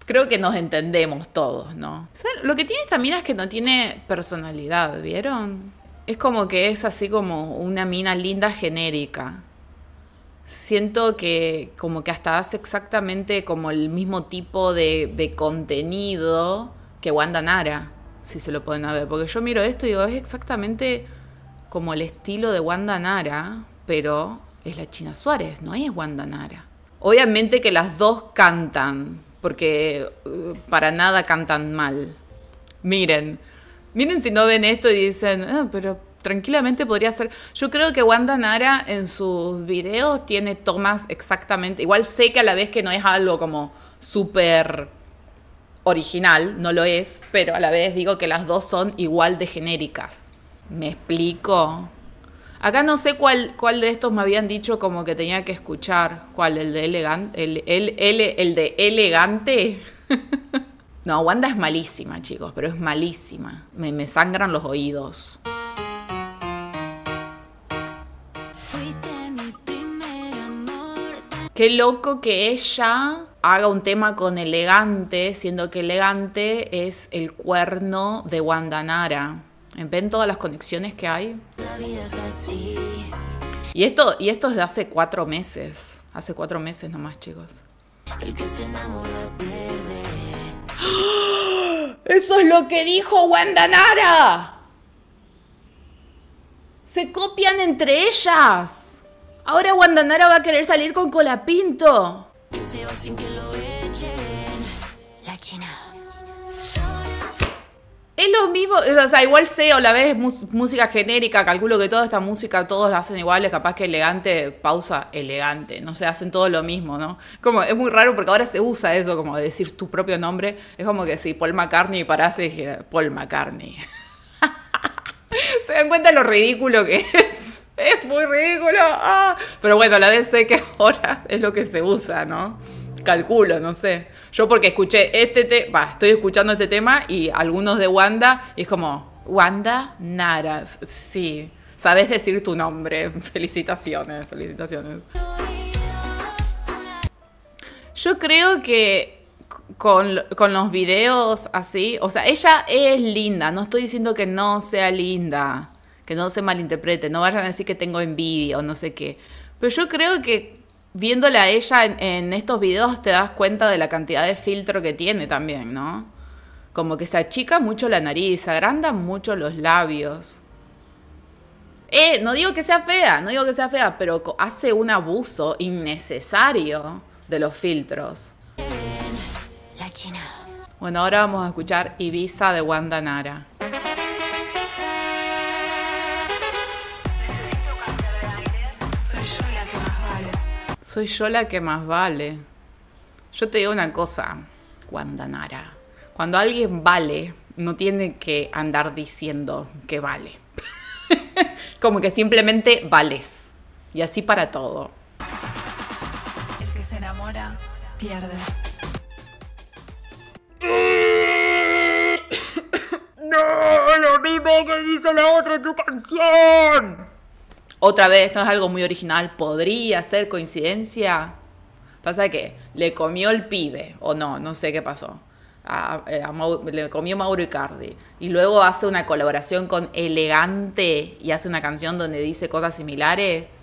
Speaker 1: Creo que nos entendemos todos, ¿no? Lo que tiene esta mina es que no tiene personalidad, ¿vieron? Es como que es así como una mina linda genérica. Siento que como que hasta hace exactamente como el mismo tipo de, de contenido que Wanda Nara, si se lo pueden ver. Porque yo miro esto y digo, es exactamente como el estilo de Wanda Nara, pero es la China Suárez, no es Wanda Nara. Obviamente que las dos cantan, porque eh, para nada cantan mal. Miren, miren si no ven esto y dicen, ah, pero tranquilamente podría ser. Yo creo que Wanda Nara en sus videos tiene tomas exactamente. Igual sé que a la vez que no es algo como súper original, no lo es, pero a la vez digo que las dos son igual de genéricas. ¿Me explico? Acá no sé cuál, cuál de estos me habían dicho como que tenía que escuchar. ¿Cuál? ¿El de elegante? ¿El, el, de elegante? no, Wanda es malísima, chicos, pero es malísima. Me, me sangran los oídos. Qué loco que ella haga un tema con elegante, siendo que elegante es el cuerno de Wanda Nara. Ven todas las conexiones que hay. Y esto, y esto es de hace cuatro meses. Hace cuatro meses nomás, chicos. ¡Eso es lo que dijo Wanda Nara! Se copian entre ellas. Ahora Wanda Nara va a querer salir con Colapinto. pinto Es lo mismo, o sea, igual sé, o la vez música genérica, calculo que toda esta música todos la hacen igual, es capaz que elegante, pausa, elegante, no sé, hacen todo lo mismo, ¿no? Como es muy raro porque ahora se usa eso, como decir tu propio nombre, es como que si Paul McCartney parase y dijera Paul McCartney. se dan cuenta lo ridículo que es, es muy ridículo, ah. pero bueno, a la vez sé que ahora es lo que se usa, ¿no? Calculo, no sé. Yo porque escuché este tema, estoy escuchando este tema y algunos de Wanda, y es como, Wanda Nara, sí, sabes decir tu nombre, felicitaciones, felicitaciones. Yo creo que con, con, los videos así, o sea, ella es linda, no estoy diciendo que no sea linda, que no se malinterprete, no vayan a decir que tengo envidia o no sé qué, pero yo creo que viéndola a ella en, estos videos te das cuenta de la cantidad de filtro que tiene también, ¿no? Como que se achica mucho la nariz, se agrandan mucho los labios. Eh, no digo que sea fea, no digo que sea fea, pero hace un abuso innecesario de los filtros. La China. Bueno, ahora vamos a escuchar Ibiza de Wanda Nara. soy yo la que más vale. Yo te digo una cosa, Guandanara. Cuando alguien vale, no tiene que andar diciendo que vale. Como que simplemente vales. Y así para todo.
Speaker 3: El que se enamora, pierde. ¡No!
Speaker 1: ¡Lo mismo que dice la otra en tu canción! Otra vez, esto es algo muy original. ¿Podría ser coincidencia? Pasa que le comió el pibe, o no, no sé qué pasó. Eh, le comió Mauro Icardi. Y luego hace una colaboración con Elegante y hace una canción donde dice cosas similares.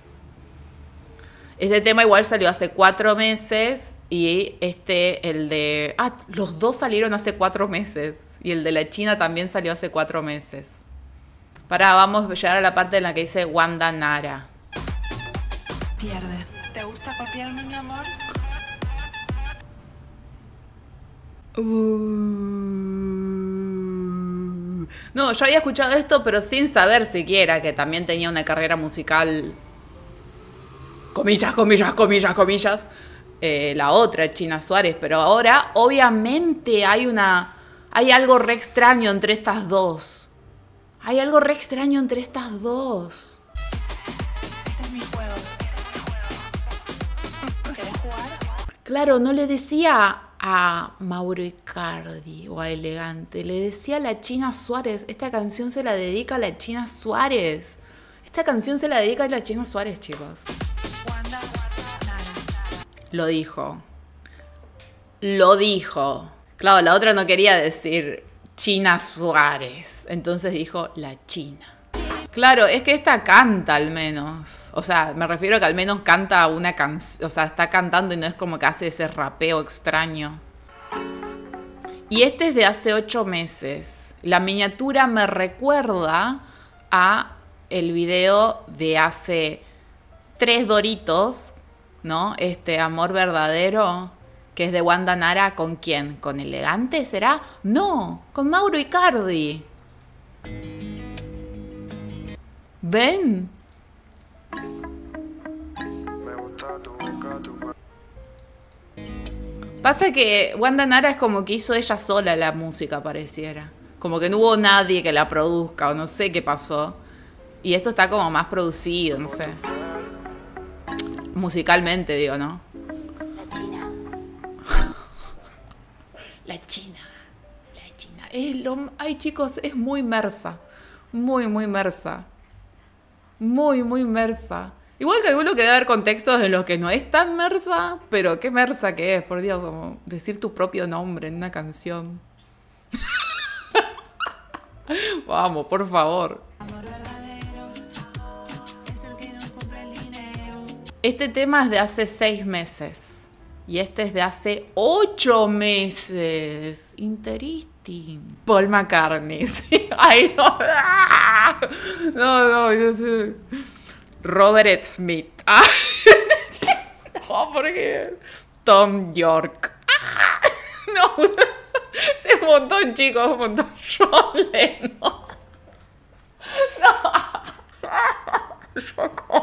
Speaker 1: Este tema igual salió hace cuatro meses y este, el de... Ah, los dos salieron hace cuatro meses y el de la China también salió hace cuatro meses. Pará, vamos a llegar a la parte en la que dice Wanda Nara. Pierde.
Speaker 3: ¿Te gusta copiarme, mi amor?
Speaker 1: Uh. No, yo había escuchado esto, pero sin saber siquiera que también tenía una carrera musical. Comillas, comillas, comillas, comillas. Eh, la otra, China Suárez. Pero ahora, obviamente, hay una. Hay algo re extraño entre estas dos. Hay algo re extraño entre estas dos.
Speaker 3: Este jugar?
Speaker 1: Claro, no le decía a Mauro Icardi o a Elegante, le decía a la China Suárez. Esta canción se la dedica a la China Suárez. Esta canción se la dedica a la China Suárez, chicos. Lo dijo. Lo dijo. Claro, la otra no quería decir China Suárez. Entonces dijo la China. Claro, es que esta canta al menos. O sea, me refiero a que al menos canta una canción. O sea, está cantando y no es como que hace ese rapeo extraño. Y este es de hace ocho meses. La miniatura me recuerda a el video de hace tres doritos, ¿no? Este amor verdadero que es de Wanda Nara, ¿con quién? ¿Con Elegante será? No, con Mauro Icardi. ¿Ven? Pasa que Wanda Nara es como que hizo ella sola la música, pareciera. Como que no hubo nadie que la produzca o no sé qué pasó. Y esto está como más producido, no sé. Musicalmente, digo, ¿no? La China, la China. ay chicos, es muy mersa, muy, muy mersa. Muy, muy mersa. Igual que alguno que debe haber contextos de los que no es tan mersa, pero qué mersa que es, por Dios, como decir tu propio nombre en una canción. Vamos, por favor. Este tema es de hace seis meses. Y este es de hace ocho meses. Interesting. Paul McCartney. Ay, no. No, No, Yo Sé. Robert Smith. Ah. ¿por qué? Tom York. No. Es un montón, chicos. Un montón. John Lennon. No. no.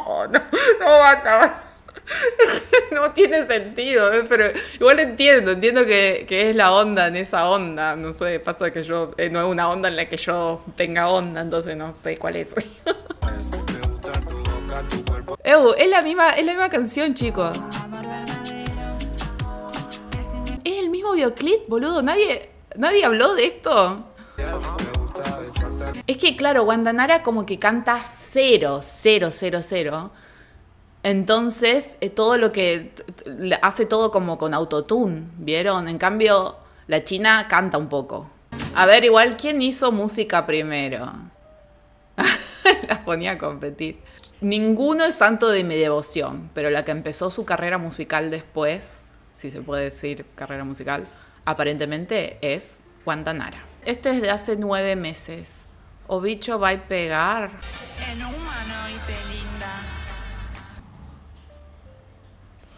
Speaker 1: No, no, no. no tiene sentido, eh, pero igual entiendo, entiendo que, es la onda en esa onda. No sé, pasa que yo eh, no es una onda en la que yo tenga onda, entonces no sé cuál es. Ew, es la misma, la misma canción, chicos. Es el mismo videoclip, boludo. Nadie, nadie habló de esto. Es que claro, Guandanara como que canta cero, cero, cero, cero. Entonces, eh, todo lo que hace todo como con autotune, ¿vieron? En cambio, la China canta un poco. A ver, igual, ¿quién hizo música primero? Las ponía a competir. Ninguno es santo de mi devoción, pero la que empezó su carrera musical después, si se puede decir carrera musical, aparentemente es Guantanara. Este es de hace nueve meses. O bicho va a pegar. En humano y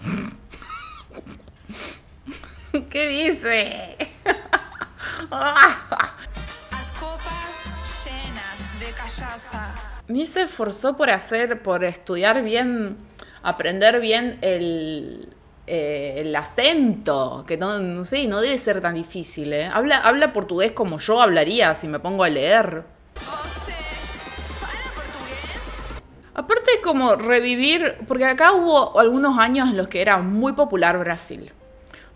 Speaker 1: ¿Qué dice? Ni se esforzó por hacer, por estudiar bien, aprender bien el, eh, acento, que no, sé, no debe ser tan difícil. ¿eh? Habla, habla portugués como yo hablaría si me pongo a leer. Aparte es como revivir, porque acá hubo algunos años en los que era muy popular Brasil.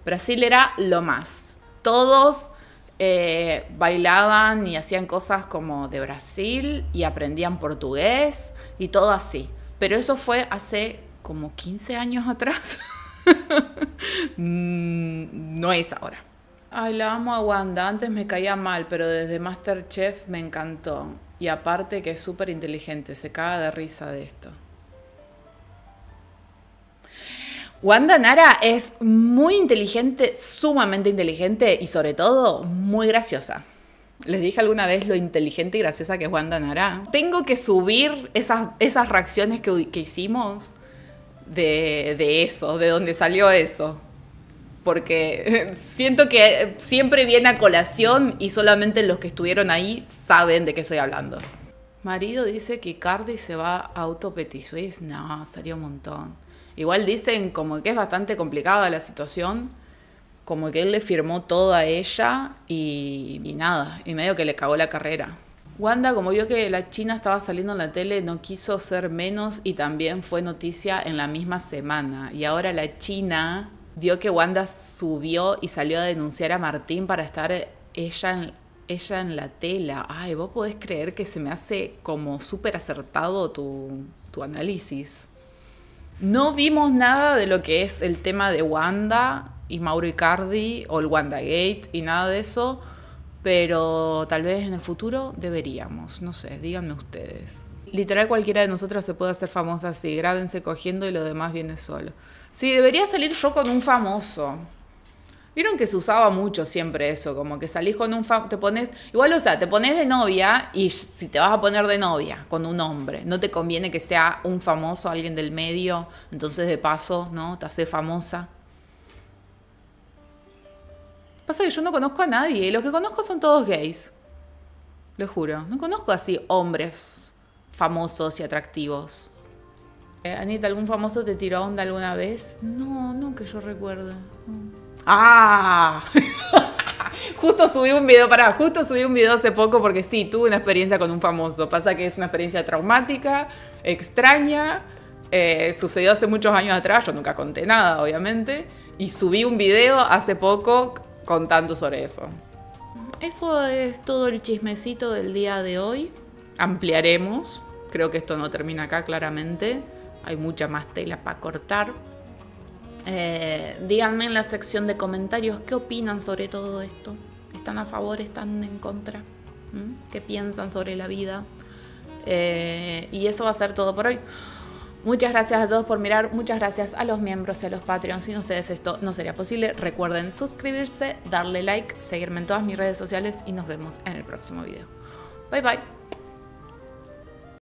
Speaker 1: Brasil era lo más. Todos eh, bailaban y hacían cosas como de Brasil y aprendían portugués y todo así. Pero eso fue hace como 15 años atrás. Mm, no es ahora. Ay, la a Wanda. Antes me caía mal, pero desde Masterchef me encantó. Y aparte que es súper inteligente, se caga de risa de esto. Wanda Nara es muy inteligente, sumamente inteligente y sobre todo muy graciosa. Les dije alguna vez lo inteligente y graciosa que es Wanda Nara. Tengo que subir esas, reacciones que, hicimos de, de eso, de dónde salió eso porque siento que siempre viene a colación y solamente los que estuvieron ahí saben de qué estoy hablando. Marido dice que Cardi se va a Suisse. No, salió un montón. Igual dicen como que es bastante complicada la situación. Como que él le firmó toda a ella y, y nada. Y medio que le cagó la carrera. Wanda, como vio que la China estaba saliendo en la tele, no quiso ser menos y también fue noticia en la misma semana. Y ahora la China vio que Wanda subió y salió a denunciar a Martín para estar ella en, ella en la tela. Ay, vos podés creer que se me hace como súper acertado tu, tu análisis. No vimos nada de lo que es el tema de Wanda y Mauro Icardi o el Gate y nada de eso, pero tal vez en el futuro deberíamos, no sé, díganme ustedes. Literal cualquiera de nosotros se puede hacer famosa así, grábense cogiendo y lo demás viene solo si debería salir yo con un famoso. Vieron que se usaba mucho siempre eso, como que salís con un famoso, te pones, igual o sea, te pones de novia y si te vas a poner de novia con un hombre, no te conviene que sea un famoso, alguien del medio, entonces de paso, ¿no? Te hace famosa. Pasa que yo no conozco a nadie, los que conozco son todos gays. Lo juro, no conozco así hombres famosos y atractivos. Eh, Anita, ¿algún famoso te tiró onda alguna vez? No, no que yo recuerdo. ¡Ah! justo subí un video, pará, justo subí un video hace poco porque sí, tuve una experiencia con un famoso. Pasa que es una experiencia traumática, extraña, eh, sucedió hace muchos años atrás, yo nunca conté nada, obviamente, y subí un video hace poco contando sobre eso. Eso es todo el chismecito del día de hoy. Ampliaremos, creo que esto no termina acá claramente hay mucha más tela para cortar. Eh, díganme en la sección de comentarios qué opinan sobre todo esto. ¿Están a favor? ¿Están en contra? ¿Mm? ¿Qué piensan sobre la vida? Eh, y eso va a ser todo por hoy. Muchas gracias a todos por mirar, muchas gracias a los miembros y a los Patreons. Sin ustedes esto no sería posible. Recuerden suscribirse, darle like, seguirme en todas mis redes sociales y nos vemos en el próximo video. Bye bye.